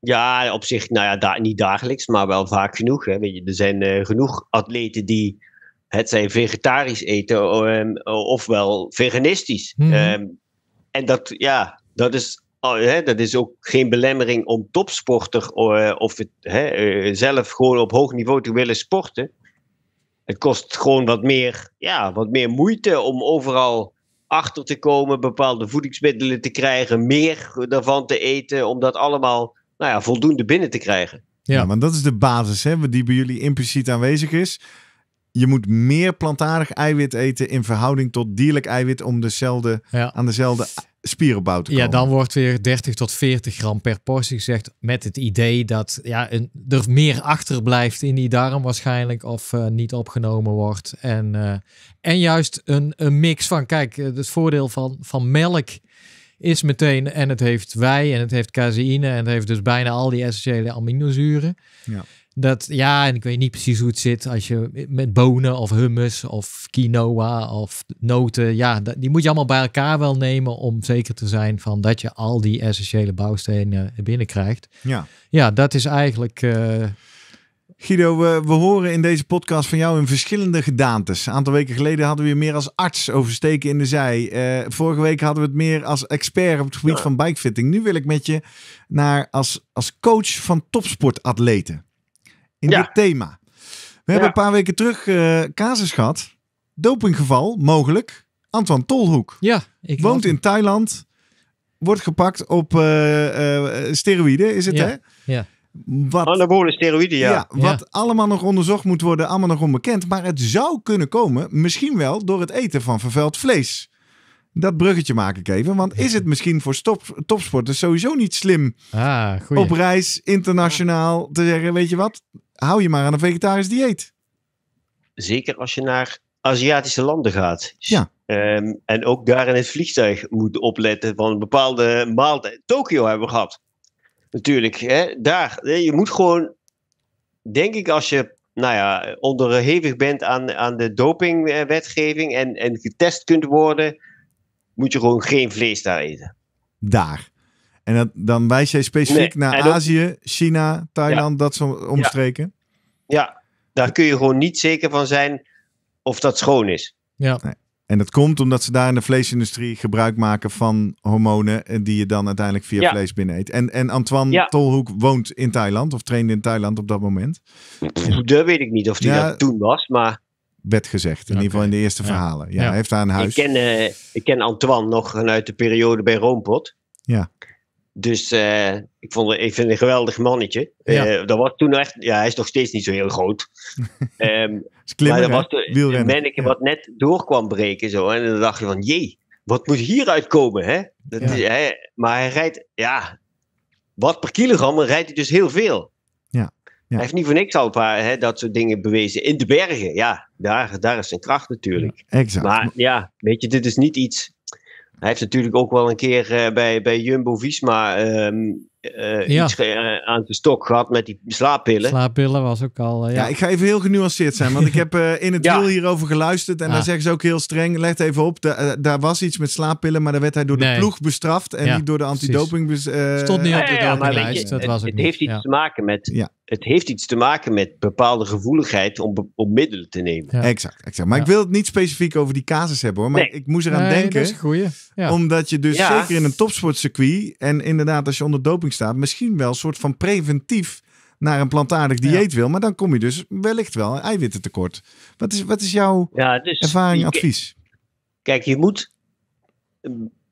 Ja, op zich, nou ja, niet dagelijks, maar wel vaak genoeg. Hè. Weet je, er zijn genoeg atleten die het zijn vegetarisch eten um, ofwel veganistisch. Mhm. Ehm, en dat, ja, dat is, hè, dat is ook geen belemmering om topsporter eh, of hè, eh, zelf gewoon op hoog niveau te willen sporten. Het kost gewoon wat meer, ja, wat meer moeite om overal achter te komen, bepaalde voedingsmiddelen te krijgen, meer daarvan te eten, om dat allemaal nou ja, voldoende binnen te krijgen. Ja, want dat is de basis hè, die bij jullie impliciet aanwezig is je moet meer plantaardig eiwit eten in verhouding tot dierlijk eiwit om dezelfde, aan dezelfde spierenbouw te komen. Ja, dan wordt weer 30 tot 40 gram per portie gezegd met het idee dat ja, een, er meer achter blijft in die darm waarschijnlijk of eh, niet opgenomen wordt. En, eh, en juist een, een mix van, kijk, eh, het voordeel van, van melk is meteen, en het heeft wij en het heeft caseïne en het heeft dus bijna al die essentiële aminozuren. Ja. Dat, ja, en ik weet niet precies hoe het zit als je met bonen of hummus of quinoa of noten. Ja, die moet je allemaal bij elkaar wel nemen om zeker te zijn van dat je al die essentiële bouwstenen binnenkrijgt. Ja, ja dat is eigenlijk... Eh, Guido, we, horen in deze podcast van jou in verschillende gedaantes. Een aantal weken geleden hadden we je meer als arts oversteken in de zij. Eh, vorige week hadden we het meer als expert op het gebied van bikefitting. Nu wil ik met je naar als, als coach van topsportatleten in dit thema. We hebben een paar weken terug uh, casus gehad. Dopinggeval, mogelijk. Antoine Tolhoek. Ja, ik Woont in Thailand. Wordt gepakt op uh, steroïden, is het hè? Ja. Wat, Anabole steroïden, ja. ja wat allemaal nog onderzocht moet worden, allemaal nog onbekend. Maar het zou kunnen komen, misschien wel door het eten van vervuild vlees. Dat bruggetje maak ik even. Want is het misschien voor topsporters sowieso niet slim ah, op reis internationaal te zeggen: Weet je wat, hou je maar aan een vegetarisch dieet. Zeker als je naar Aziatische landen gaat. Ja. Ehm, en ook daar in het vliegtuig moet opletten van een bepaalde maaltijd. Tokio hebben we gehad. Natuurlijk, hè, daar. Je moet gewoon, denk ik, als je nou ja, onderhevig bent aan, aan de dopingwetgeving en, en getest kunt worden, moet je gewoon geen vlees daar eten. Daar. En dan wijs jij specifiek naar Azië, China, Thailand, dat soort omstreken? Ja, daar kun je gewoon niet zeker van zijn of dat schoon is. Ja. En dat komt omdat ze daar in de vleesindustrie gebruik maken van hormonen eh, die je dan uiteindelijk via vlees binnen eet. En, en Antoine Tolhoek woont in Thailand of trainde in Thailand op dat moment. Dat weet ik niet of hij dat toen was, maar... Werd gezegd, in ieder geval in de eerste verhalen. Ja, hij heeft daar een huis. Ik ken, eh, ik ken Antoine nog vanuit de periode bij Roompot. Ja. Dus eh, ik, vond, ik vind een geweldig mannetje. Eh, dat was toen echt, ja, hij is nog steeds niet zo heel groot. (laughs) Ehm, maar dat was een manneke wat net door kwam breken. Zo. En dan dacht je van, jee, wat moet hieruit komen? Hè? Dat maar hij rijdt, ja, wat per kilogram rijdt hij dus heel veel. Ja. Hij heeft niet van niks al paar hè, dat soort dingen bewezen. In de bergen, ja, daar, daar is zijn kracht natuurlijk. exact. Maar ja, weet je, dit is niet iets hij heeft natuurlijk ook wel een keer eh, bij, bij Jumbo Visma um, ehm, eh, ja. iets eh, aan de stok gehad met die slaappillen. Slaappillen was ook al. Eh, ja. ja. ik ga even heel genuanceerd zijn, want ik heb in het (laughs) ja. hierover geluisterd en daar zeggen ze ook heel streng: let even op, daar was iets met slaappillen, maar daar werd hij door de ploeg bestraft en niet door de antidoping. Stond niet op de lijst. dat het, was het, het heeft iets te maken met. Het heeft iets te maken met bepaalde gevoeligheid om, om middelen te nemen. Exact, exact. Maar ik wil het niet specifiek over die casus hebben hoor. Maar nee. ik moest eraan denken. Dat is goeie. Omdat je dus zeker in een topsportcircuit. En inderdaad, als je onder doping staat, misschien wel een soort van preventief naar een plantaardig dieet wil. Maar dan kom je dus wellicht wel eiwitten tekort. Wat is, wat is jouw dus ervaring, advies? Kijk, je moet,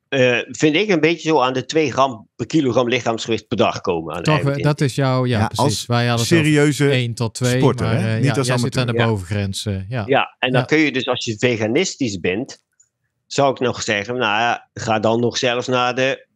eh, eh, vind ik, een beetje zo aan de 2 gram per kilogram lichaamsgewicht per dag komen. Aan Toch, dat is jouw, ja, precies. Als Wij hadden serieuze 1 tot 2, sporter, maar, hè? Eh, Niet als amateur. zit aan de bovengrens. ja. ja, en dan kun je dus als je veganistisch bent, zou ik nog zeggen, nou ja, ga dan nog zelfs naar de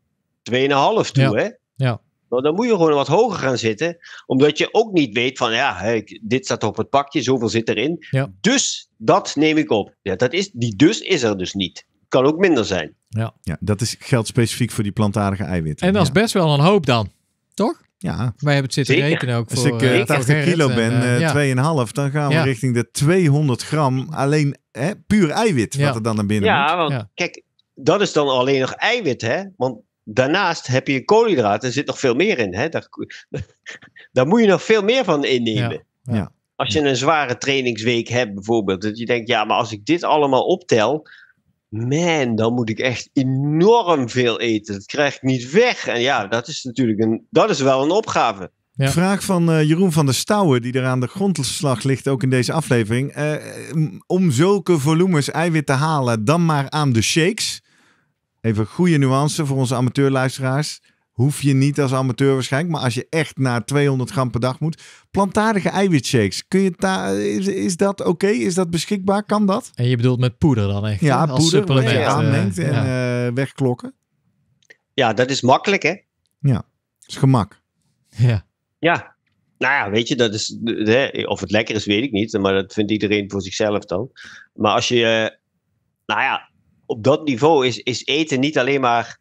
2,5 toe, hè? Ja. Nou, dan moet je gewoon wat hoger gaan zitten, omdat je ook niet weet van ja, dit staat op het pakje, zoveel zit erin. Dus dat neem ik op. Ja, dat is, die dus is er dus niet. Kan ook minder zijn. Ja, ja dat is, geldt specifiek voor die plantaardige eiwitten. En dat is best wel een hoop dan, toch? Ja. Wij hebben het zitten rekenen ook voor, Als ik uh, eh, 80 eh, kilo ben, 2,5, eh, dan gaan we richting de 200 gram alleen hè, puur eiwit wat er dan naar binnen ja, ja, want kijk, dat is dan alleen nog eiwit, hè? Want Daarnaast heb je een koolhydraat, er zit nog veel meer in. Hè? Daar, (laughs) daar moet je nog veel meer van innemen. Ja, Als je een zware trainingsweek hebt bijvoorbeeld, dat je denkt, ja, maar als ik dit allemaal optel, man, dan moet ik echt enorm veel eten. Dat krijg ik niet weg. En ja, dat is natuurlijk een, dat is wel een opgave. Vraag van eh, Jeroen van der Stouwen, die er aan de grondslag ligt, ook in deze aflevering. Eh, om zulke volumes eiwit te halen, dan maar aan de shakes. Even goede nuance voor onze amateurluisteraars. Hoef je niet als amateur waarschijnlijk, maar als je echt naar 200 gram per dag moet. Plantaardige eiwitshakes, kun je daar, is, is dat oké? Is dat beschikbaar? Kan dat? En je bedoelt met poeder dan echt? Ja, als poeder wat je eh, aanmengt en ja. Eh, wegklokken. Ja, dat is makkelijk hè? Ja, dat is gemak. Ja. Ja, nou ja, weet je, dat is, hè, of het lekker is, weet ik niet. Maar dat vindt iedereen voor zichzelf dan. Maar als je, eh, nou ja, op dat niveau is, is eten niet alleen maar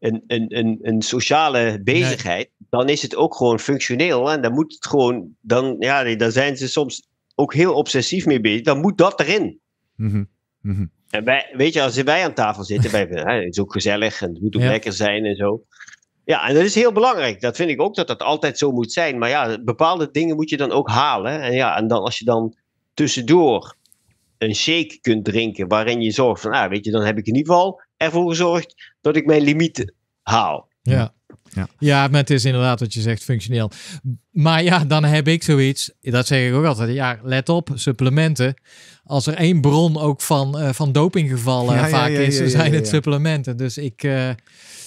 een, een, een, een sociale bezigheid. Dan is het ook gewoon functioneel. En dan moet het gewoon, dan, ja, dan zijn ze soms ook heel obsessief mee bezig. Dan moet dat erin. Mhm. Mhm. En wij, weet je, als wij aan tafel zitten, wij, het (laughs) is ook gezellig en het moet ook lekker zijn en zo. Ja, en dat is heel belangrijk. Dat vind ik ook dat dat altijd zo moet zijn. Maar ja, bepaalde dingen moet je dan ook halen. En ja, en dan als je dan tussendoor een shake kunt drinken waarin je zorgt van, ah, weet je, dan heb ik in ieder geval ervoor gezorgd dat ik mijn limiet haal. Ja. Ja. ja, maar het is inderdaad wat je zegt, functioneel. Maar ja, dan heb ik zoiets, dat zeg ik ook altijd, ja, let op, supplementen. Als er één bron ook van, eh, van dopinggevallen vaak ja, ja, is, zijn het supplementen. Dus ik, eh,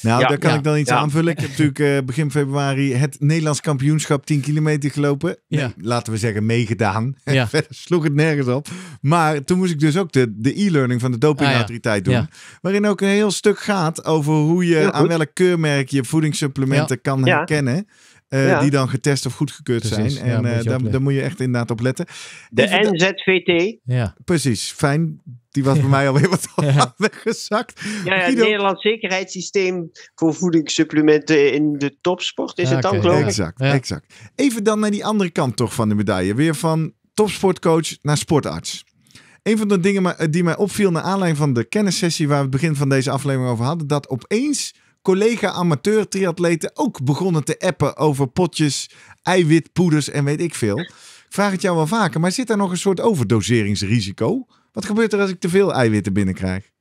nou, daar kan ik dan iets aanvullen. Ik heb (laughs) natuurlijk eh, begin februari het Nederlands kampioenschap 10 kilometer gelopen. Nee, laten we zeggen, meegedaan. Ja. (laughs) Verder sloeg het nergens op. Maar toen moest ik dus ook de e-learning van de dopingautoriteit ah, doen. Waarin ook een heel stuk gaat over hoe je aan welk keurmerk je voedingssupplementen kan herkennen. Eh, die dan getest of goedgekeurd zijn. En eh, daar, moet je echt inderdaad op letten. De NZVT. Ja. Precies, fijn die was bij (laughs) mij alweer wat afgezakt. Ja, het Nederlands zekerheidssysteem voor voedingssupplementen in de topsport is het dan, okay. geloof ik. Exact, exact. Even dan naar die andere kant toch van de medaille. Weer van topsportcoach naar sportarts. Een van de dingen die mij opviel naar aanleiding van de kennissessie waar we het begin van deze aflevering over hadden, dat opeens collega amateur triatleten ook begonnen te appen over potjes, eiwitpoeders en weet ik veel. Ik vraag het jou wel vaker, maar zit daar nog een soort overdoseringsrisico? Wat gebeurt er als ik te veel eiwitten binnenkrijg?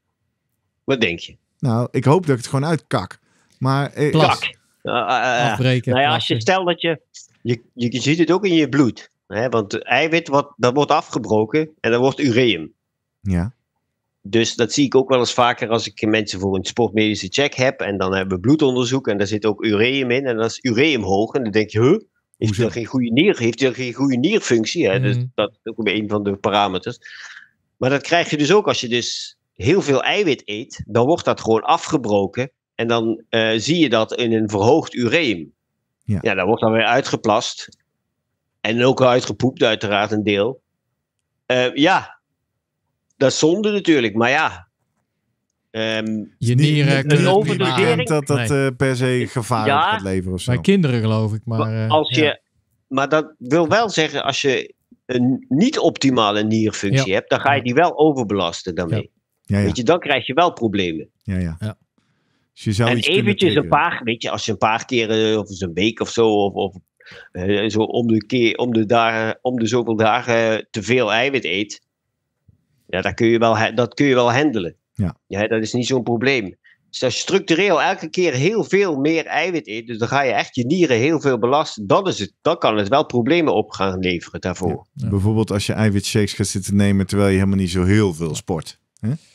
Wat denk je? Nou, ik hoop dat ik het gewoon uitkak. Maar, eh, Kak. Uh, uh, Afbreken. Nou ja, als je stel dat je, je, je ziet het ook in je bloed. Hè? Want eiwit wat, dat wordt afgebroken en dat wordt ureum. Ja. Dus dat zie ik ook wel eens vaker als ik mensen voor een sportmedische check heb. En dan hebben we bloedonderzoek en daar zit ook ureum in. En dan is ureum hoog. En dan denk je, huh? Heeft hij geen goede nier? Heeft hij geen goede nierfunctie? Hè? Mhm. Dus dat is ook een van de parameters. Maar dat krijg je dus ook als je dus heel veel eiwit eet, dan wordt dat gewoon afgebroken en dan eh, zie je dat in een verhoogd ureum. Ja, ja dat wordt dan weer uitgeplast en ook uitgepoept uiteraard een deel. Eh, ja, dat is zonde natuurlijk, maar ja, Um, je nieren kunnen dat dat eh, per se gevaarlijk ja, gaat leveren of zo. Bij kinderen geloof ik, maar... als je, maar dat wil wel zeggen, als je een niet-optimale nierfunctie hebt, dan ga je die wel overbelasten daarmee. Ja. Weet je, dan krijg je wel problemen. Ja, ja. Dus je en eventjes een paar, weet je, als je een paar keer, eh, of eens een week of zo, of, of eh, zo om de, keer, om, de dagen, om de zoveel dagen te veel eiwit eet, ja, dat kun je wel, dat kun je wel handelen. Ja. ja, dat is niet zo'n probleem als dus je structureel elke keer heel veel meer eiwit eet, dus dan ga je echt je nieren heel veel belasten, dan, is het, dan kan het wel problemen op gaan leveren daarvoor. Bijvoorbeeld als je shakes gaat zitten nemen terwijl je helemaal niet zo heel veel sport.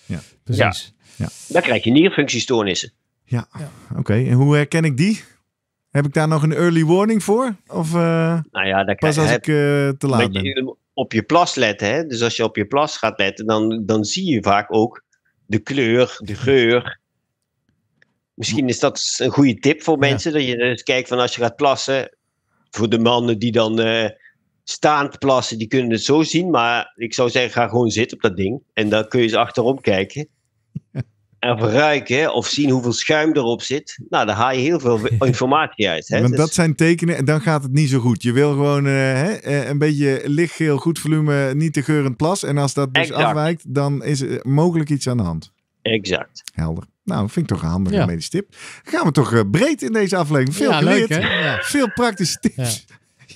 Ja, precies. Ja. Dan krijg je nierfunctiestoornissen. Ja, oké. En hoe herken ik die? Heb ik daar nog een early warning voor? Of eh, nou ja, dan pas als ik eh, te laat ben? Je op je plas letten, hè? dus als je op je plas gaat letten, dan, dan zie je vaak ook de kleur, de geur, Misschien is dat een goede tip voor mensen. Dat je eens kijkt van als je gaat plassen. Voor de mannen die dan uh, staand plassen, die kunnen het zo zien. Maar ik zou zeggen, ga gewoon zitten op dat ding. En dan kun je eens achterom kijken. (laughs) En ruiken of zien hoeveel schuim erop zit. Nou, daar haal je heel veel (laughs) informatie uit. Hè? Want dus- dat zijn tekenen en dan gaat het niet zo goed. Je wil gewoon eh, hè, eh, een beetje lichtgeel, goed volume, niet te geurend plas. En als dat dus afwijkt, dan is er mogelijk iets aan de hand. Exact. Helder. Nou, vind ik toch een handige ja. medische tip. gaan we toch eh, breed in deze aflevering. Veel ja, geleerd, veel praktische tips. (laughs)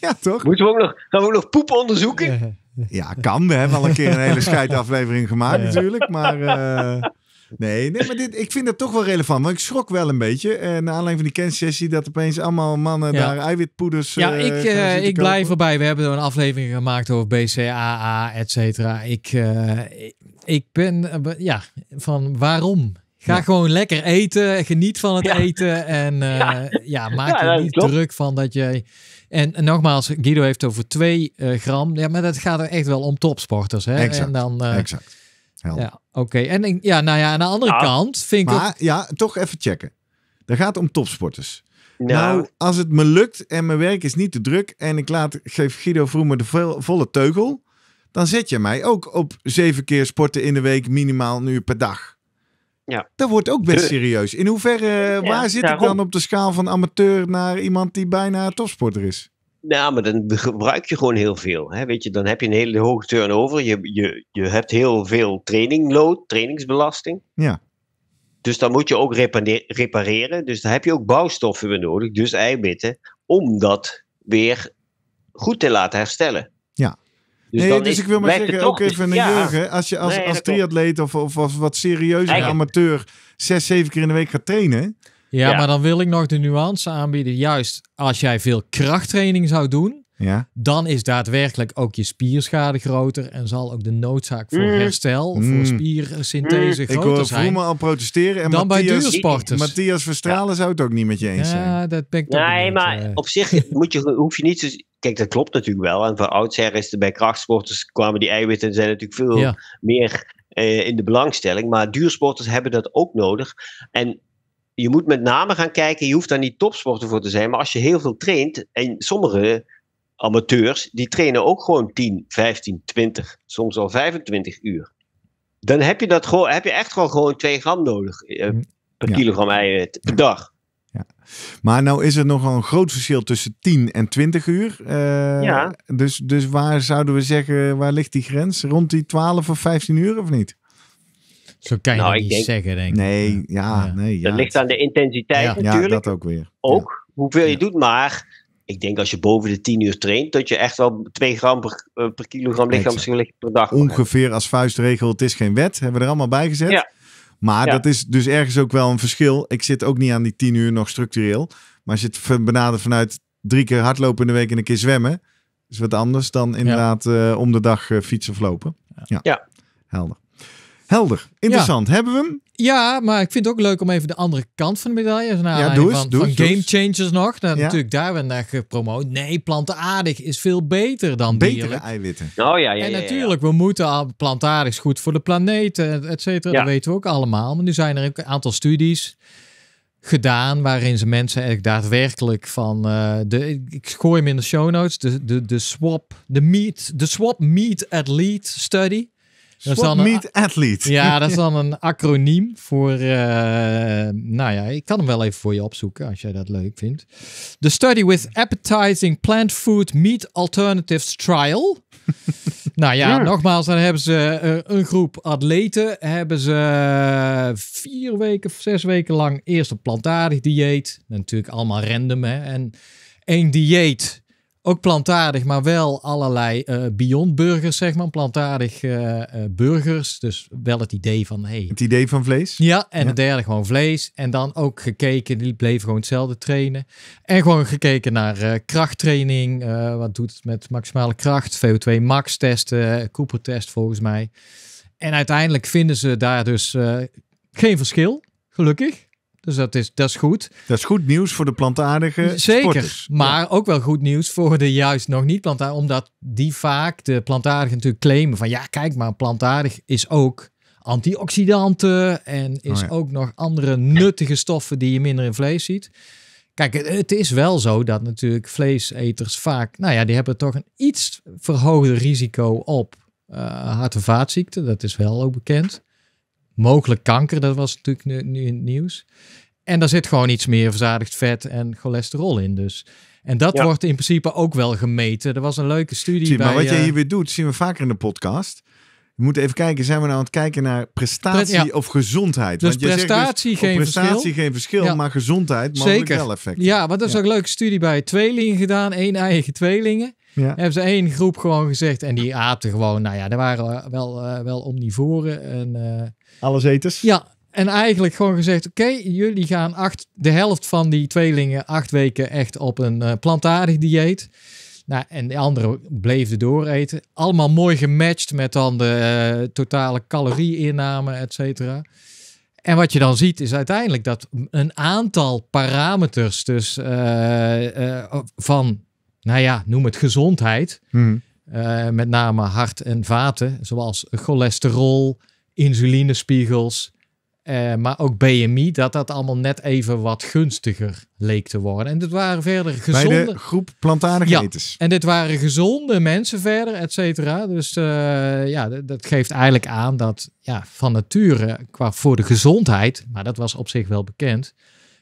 Ja, toch? Moeten we ook nog, gaan we ook nog poep onderzoeken? Ja, kan. We hebben al een keer een hele scheidaflevering gemaakt natuurlijk. Maar eh, nee, nee, maar dit, ik vind dat toch wel relevant. Want ik schrok wel een beetje. En uh, aanleiding van die kennisessie dat opeens allemaal mannen daar eiwitpoeders Ja, eh, ik, ik blijf erbij. We hebben een aflevering gemaakt over BCAA, et cetera. Ik, ik ben, ja, van waarom Ga gewoon lekker eten, geniet van het eten en (laughs) eh, ja. maak er niet druk van dat jij... En, nogmaals, Guido heeft over 2 eh, gram. Ja, maar dat gaat er echt wel om topsporters. Hè? Exact, en dan, eh, exact. Ja, oké. En ja, nou ja, aan de andere ah. kant vind ik... Maar ja, toch even checken. Dat gaat om topsporters. Nou. als het me lukt en mijn werk is niet te druk en ik laat, geef Guido Vroemer de volle teugel, dan zet je mij ook op zeven keer sporten in de week minimaal nu per dag ja. Dat wordt ook best serieus. In hoeverre, waar zit ik dan op de schaal van amateur naar iemand die bijna topsporter is? Nou, maar dan gebruik je gewoon heel veel. Hè? Weet je, dan heb je een hele hoge turnover. Je, je, je hebt heel veel traininglood, trainingsbelasting. Ja. Dus dan moet je ook repareren. Dus dan heb je ook bouwstoffen weer nodig, dus eiwitten, om dat weer goed te laten herstellen. Dus nee, dus ik wil maar zeggen, ook even een ja. Als je als, als triatleet of, of als wat serieuze amateur zes, zeven keer in de week gaat trainen. ja, maar dan wil ik nog de nuance aanbieden. Juist als jij veel krachttraining zou doen, ja. dan is daadwerkelijk ook je spierschade groter en zal ook de noodzaak voor mm. herstel, voor spiersynthese mm. mm. groter zijn. Ik hoor me al protesteren en dan Matthias, bij duursporters. Matthias Verstralen zou het ook niet met je eens zijn. Ja, dat ben ik Nee, maar eh. op zich (laughs) moet je, hoef je niet zo... Kijk, dat klopt natuurlijk wel. En voor oudsher is bij krachtsporters kwamen die eiwitten zijn natuurlijk veel meer eh, in de belangstelling. Maar duursporters hebben dat ook nodig. En je moet met name gaan kijken, je hoeft daar niet topsporter voor te zijn, maar als je heel veel traint en sommige amateurs, die trainen ook gewoon 10, 15, 20, soms al 25 uur. Dan heb je, dat gewoon, heb je echt gewoon, gewoon 2 gram nodig eh, mm, per kilogram eiwit eh, per dag. Ja. Maar nou is er nogal een groot verschil tussen 10 en 20 uur. Eh, ja. dus, dus waar zouden we zeggen, waar ligt die grens? Rond die 12 of 15 uur of niet? Zo kan je nou, niet zeggen, denk ik. Nee, ja, nee, ja. Dat ligt aan de intensiteit natuurlijk. Ja, dat ook weer. Ook, hoeveel je doet, maar ik denk als je boven de 10 uur traint, dat je echt wel 2 gram per, eh, kilogram lichaamsgewicht per dag. Ongeveer als vuistregel, het is geen wet, hebben we er allemaal bij gezet. Ja. Maar dat is dus ergens ook wel een verschil. Ik zit ook niet aan die 10 uur nog structureel. Maar als je het benadert vanuit drie keer hardlopen in de week en een keer zwemmen, is wat anders dan inderdaad eh, om de dag eh, fietsen of lopen. Ja. ja. Helder. Helder. Interessant. Hebben we hem? Ja, maar ik vind het ook leuk om even de andere kant van de medaille. Dus naar ja, doe eens, van, doe Game Changers nog. Dan Natuurlijk, daar werd naar gepromoot. Nee, plantaardig is veel beter dan Betere eiwitten. Oh, ja, ja, en natuurlijk, we moeten al, plantaardig is goed voor de planeet, eh, et cetera. Dat weten we ook allemaal. Maar nu zijn er ook een aantal studies gedaan waarin ze mensen echt daadwerkelijk van eh, de ik gooi hem in de show notes de de de swap de meat de swap meat lead study dat athlete. Ja, (laughs) dat is dan een acroniem voor. Uh, nou ja, ik kan hem wel even voor je opzoeken als jij dat leuk vindt. The Study with Appetizing Plant Food Meat Alternatives Trial. (laughs) nou ja, nogmaals, dan hebben ze eh, een groep atleten. Hebben ze eh, vier weken of zes weken lang eerst een plantaardig dieet. Natuurlijk allemaal random, hè? En één dieet ook plantaardig, maar wel allerlei uh, beyond burgers, zeg maar. Plantaardig eh, eh, burgers. Dus wel het idee van... Hey, het idee van vlees? Ja, en de het derde gewoon vlees. En dan ook gekeken, die bleven gewoon hetzelfde trainen. En gewoon gekeken naar krachttraining. wat doet het met maximale kracht? VO2 max testen, Cooper test volgens mij. En uiteindelijk vinden ze daar dus geen verschil, gelukkig. Dus dat is, dat is goed. Dat is goed nieuws voor de plantaardige Zeker, sporters. maar ook wel goed nieuws voor de juist nog niet plantaardigen. Omdat die vaak, de plantaardigen natuurlijk claimen van... ja, kijk maar, plantaardig is ook antioxidanten... en is oh ook nog andere nuttige stoffen die je minder in vlees ziet. Kijk, het is wel zo dat natuurlijk vleeseters vaak... nou ja, die hebben toch een iets verhoogde risico op eh, hart- en vaatziekten. Dat is wel ook bekend mogelijk kanker, dat was natuurlijk nu, nu in het nieuws. En daar zit gewoon iets meer verzadigd vet en cholesterol in. Dus. En dat wordt in principe ook wel gemeten. Er was een leuke studie. bij, maar wat je jij eh, hier weer doet, zien we vaker in de podcast. We moeten even kijken, zijn we nou aan het kijken naar prestatie of gezondheid? Dus want je prestatie, zegt dus, geen prestatie verschil. geen verschil, maar gezondheid mogelijk wel effect. Ja, want er is ook een leuke studie bij tweelingen gedaan, één eigen tweelingen. Hebben ze één groep gewoon gezegd en die aten gewoon, nou ja, er waren wel, om eh, die omnivoren en eh, alles eters. Ja, en eigenlijk gewoon gezegd: oké, jullie gaan acht, de helft van die tweelingen acht weken echt op een eh, plantaardig dieet. Nou, en de andere bleven dooreten. Allemaal mooi gematcht met dan de eh, totale calorieinname, et cetera. En wat je dan ziet is uiteindelijk dat een aantal parameters dus eh, van, nou ja, noem het gezondheid, hmm. met name hart en vaten, zoals cholesterol, insulinespiegels, eh, maar ook BMI, dat dat allemaal net even wat gunstiger leek te worden. En dit waren verder gezonde... Bij de groep plantaardige ja, en dit waren gezonde mensen verder, et cetera. Dus eh, ja, dat geeft eigenlijk aan dat ja, van nature, qua voor de gezondheid, maar dat was op zich wel bekend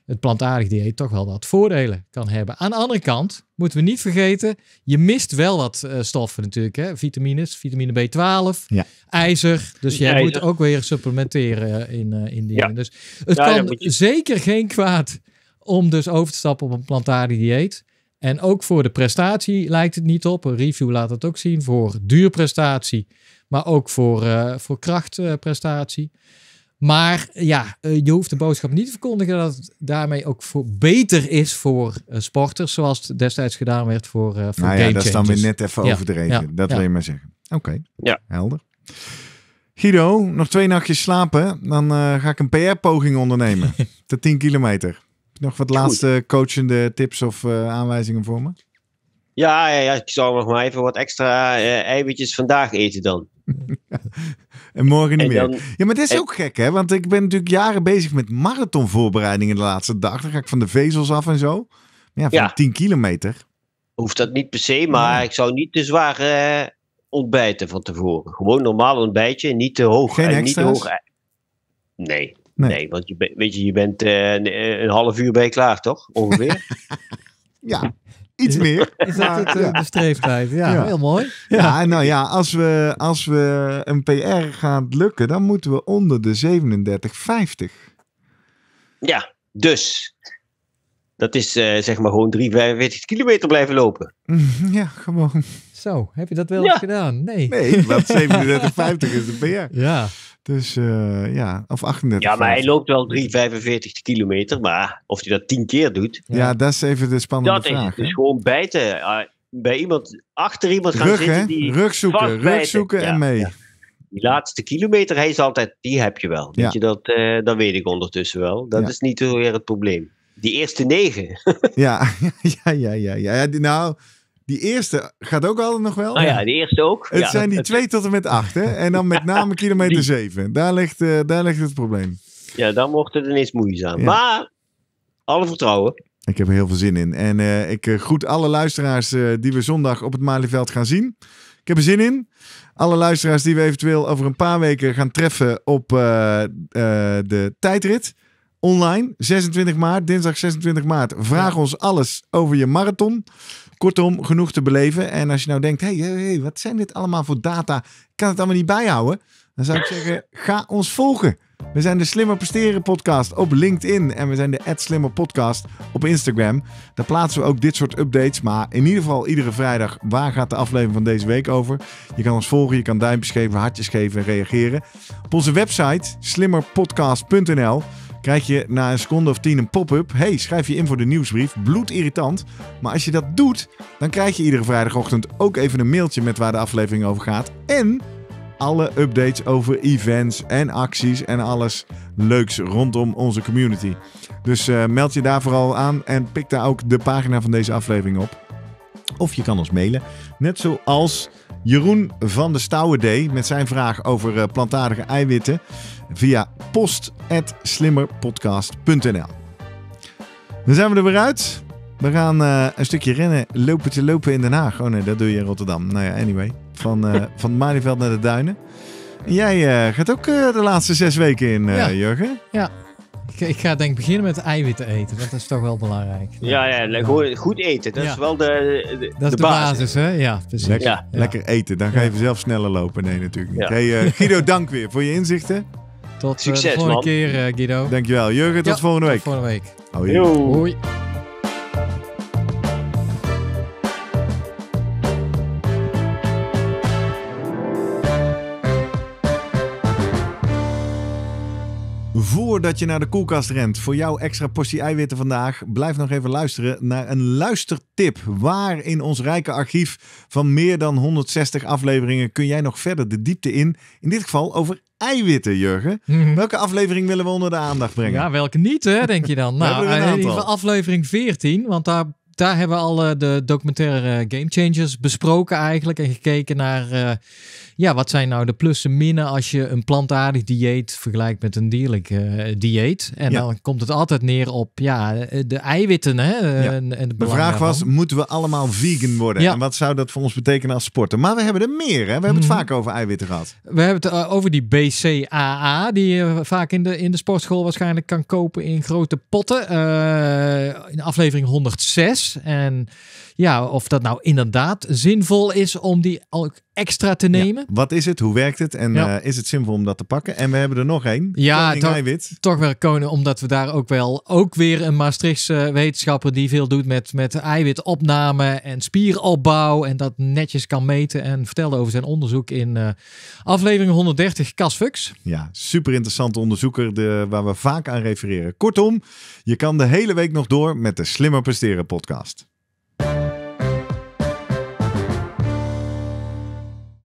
het plantaardig dieet toch wel wat voordelen kan hebben. Aan de andere kant moeten we niet vergeten, je mist wel wat eh, stoffen natuurlijk. Hè? Vitamines, vitamine B12, ijzer. Dus jij moet ook weer supplementeren eh, in, uh, in die ja. Dus het kan zeker geen kwaad om dus over te stappen op een plantaardig dieet. En ook voor de prestatie lijkt het niet op. Een review laat het ook zien voor duurprestatie, maar ook voor, uh, voor krachtprestatie. Maar eh, ja, eh, je hoeft de boodschap niet te verkondigen dat het daarmee ook voor beter is voor eh, sporters, zoals het destijds gedaan werd voor, voor nou ja, dat is dan weer net even overdreven. dat wil je maar zeggen. Oké, ja. helder. Guido, nog twee nachtjes slapen, dan ga ik een PR-poging ondernemen. De (laughs) 10 kilometer. Nog wat laatste coachende tips of aanwijzingen voor me? Ja, ja, ja, ik zou nog maar even wat extra eiwitjes vandaag eten dan. (laughs) (laughs) En morgen niet meer. Ja, maar dat is ook gek, hè? Want ik ben natuurlijk jaren bezig met marathonvoorbereidingen de laatste dag. Dan ga ik van de vezels af en zo. ja, van 10 kilometer. Hoeft dat niet per se, maar ik zou niet te zwaar eh, ontbijten van tevoren. Gewoon normaal ontbijtje, niet te hoog. Geen extra. Niet te hoog. Nee, nee, want je, weet je, je bent eh, een half uur bij klaar, toch? Ongeveer. (laughs) ja iets meer. (laughs) Is dat eh, ja. de streeftijd? Ja, ja, heel mooi. Ja. nou ja, als we, als we een PR gaan lukken, dan moeten we onder de 37,50. Ja, dus dat is eh, zeg maar gewoon 345 kilometer blijven lopen. (laughs) Ja, gewoon. Zo, heb je dat wel eens gedaan? Nee. Nee, want 37,50 (laughs) is de PR. Ja. Dus uh, ja, of 38. Ja, maar hij loopt wel 345 kilometer, maar of hij dat 10 keer doet. Ja, dat is even de spannende vraag. Dat is dus gewoon bijten. Uh, bij iemand, achter iemand gaan zitten die Rug zoeken, rug zoeken en mee. Die laatste kilometer, hij is altijd, die heb je wel. Weet je, dat, uh, dat weet ik ondertussen wel. Dat is niet weer het probleem. Die eerste negen. ja, (laughs) ja, ja, ja, ja. Nou, die eerste gaat ook altijd nog wel. Ah ja, die eerste ook. Het zijn die twee tot en met acht. Hè? En dan met name (laughs) kilometer die... zeven. Daar ligt, eh, daar ligt het probleem. Ja, dan mocht het ineens moeizaam. Maar, alle vertrouwen. Ik heb er heel veel zin in. En eh, ik eh, groet alle luisteraars die we zondag op het Malieveld gaan zien. Ik heb er zin in. Alle luisteraars die we eventueel over een paar weken gaan treffen op de tijdrit online. 26 maart, dinsdag 26 maart. Vraag ons alles over je marathon. Kortom, genoeg te beleven. En als je nou denkt, hey, hey, wat zijn dit allemaal voor data? Ik kan het allemaal niet bijhouden. Dan zou ik zeggen, ga ons volgen. We zijn de Slimmer Presteren podcast op LinkedIn en we zijn de Slimmer Podcast op Instagram. Daar plaatsen we ook dit soort updates, maar in ieder geval iedere vrijdag. Waar gaat de aflevering van deze week over? Je kan ons volgen, je kan duimpjes geven, hartjes geven en reageren. Op onze website slimmerpodcast.nl krijg je na een seconde of tien een pop-up. hey, schrijf je in voor de nieuwsbrief. Bloedirritant. Maar als je dat doet, dan krijg je iedere vrijdagochtend ook even een mailtje met waar de aflevering over gaat. En alle updates over events en acties en alles leuks rondom onze community. Dus eh, meld je daar vooral aan en pik daar ook de pagina van deze aflevering op. Of je kan ons mailen. Net zoals Jeroen van de D met zijn vraag over eh, plantaardige eiwitten via post.slimmerpodcast.nl. Dan zijn we er weer uit. We gaan eh, een stukje rennen, lopen te lopen in Den Haag. Oh nee, dat doe je in Rotterdam. Nou ja, anyway. Van, uh, (laughs) van het naar de Duinen. jij gaat ook de laatste zes weken in, Jurgen. Ja, ik, ga denk beginnen met eiwitten eten. Dat is toch wel belangrijk. Ja, ja, Goed, goed eten. Dat is wel de, de, basis. hè? Ja, precies. Lekker, eten. Dan ga je zelf sneller lopen. Nee, natuurlijk niet. Hey, eh, Guido, (laughs) dank weer voor je inzichten. Tot eh, Succes, de volgende keer, uh, Guido. Dankjewel. Jurgen, tot volgende week. Tot volgende week. Hoi. voordat je naar de koelkast rent voor jouw extra portie eiwitten vandaag, blijf nog even luisteren naar een luistertip. Waar in ons rijke archief van meer dan 160 afleveringen kun jij nog verder de diepte in? In dit geval over eiwitten, Jurgen. Mhm. Welke aflevering willen we onder de aandacht brengen? Ja, welke niet, hè, denk je dan? (laughs) nou, aflevering 14, want daar daar hebben we al eh, de documentaire eh, Game Changers besproken eigenlijk. En gekeken naar, eh, ja, wat zijn nou de plussen minnen als je een plantaardig dieet vergelijkt met een dierlijk dieet. En dan komt het altijd neer op, ja, de eiwitten. Hè, en, de, de vraag was, moeten we allemaal vegan worden? En wat zou dat voor ons betekenen als sporter? Maar we hebben er meer, hè? We hebben het mhm. vaak over eiwitten gehad. We hebben het over die BCAA, die je vaak in de, in de sportschool waarschijnlijk kan kopen in grote potten. in aflevering 106. and ja, of dat nou inderdaad zinvol is om die ook extra te nemen. Wat is het? Hoe werkt het? En eh, is het zinvol om dat te pakken? En we hebben er nog één. Ja, toch, toch wel konen. omdat we daar ook wel ook weer een Maastrichtse wetenschapper die veel doet met, met eiwitopname en spieropbouw en dat netjes kan meten en vertelde over zijn onderzoek in eh, aflevering 130 Cas Ja, super interessante onderzoeker de, waar we vaak aan refereren. Kortom, je kan de hele week nog door met de Slimmer Presteren podcast.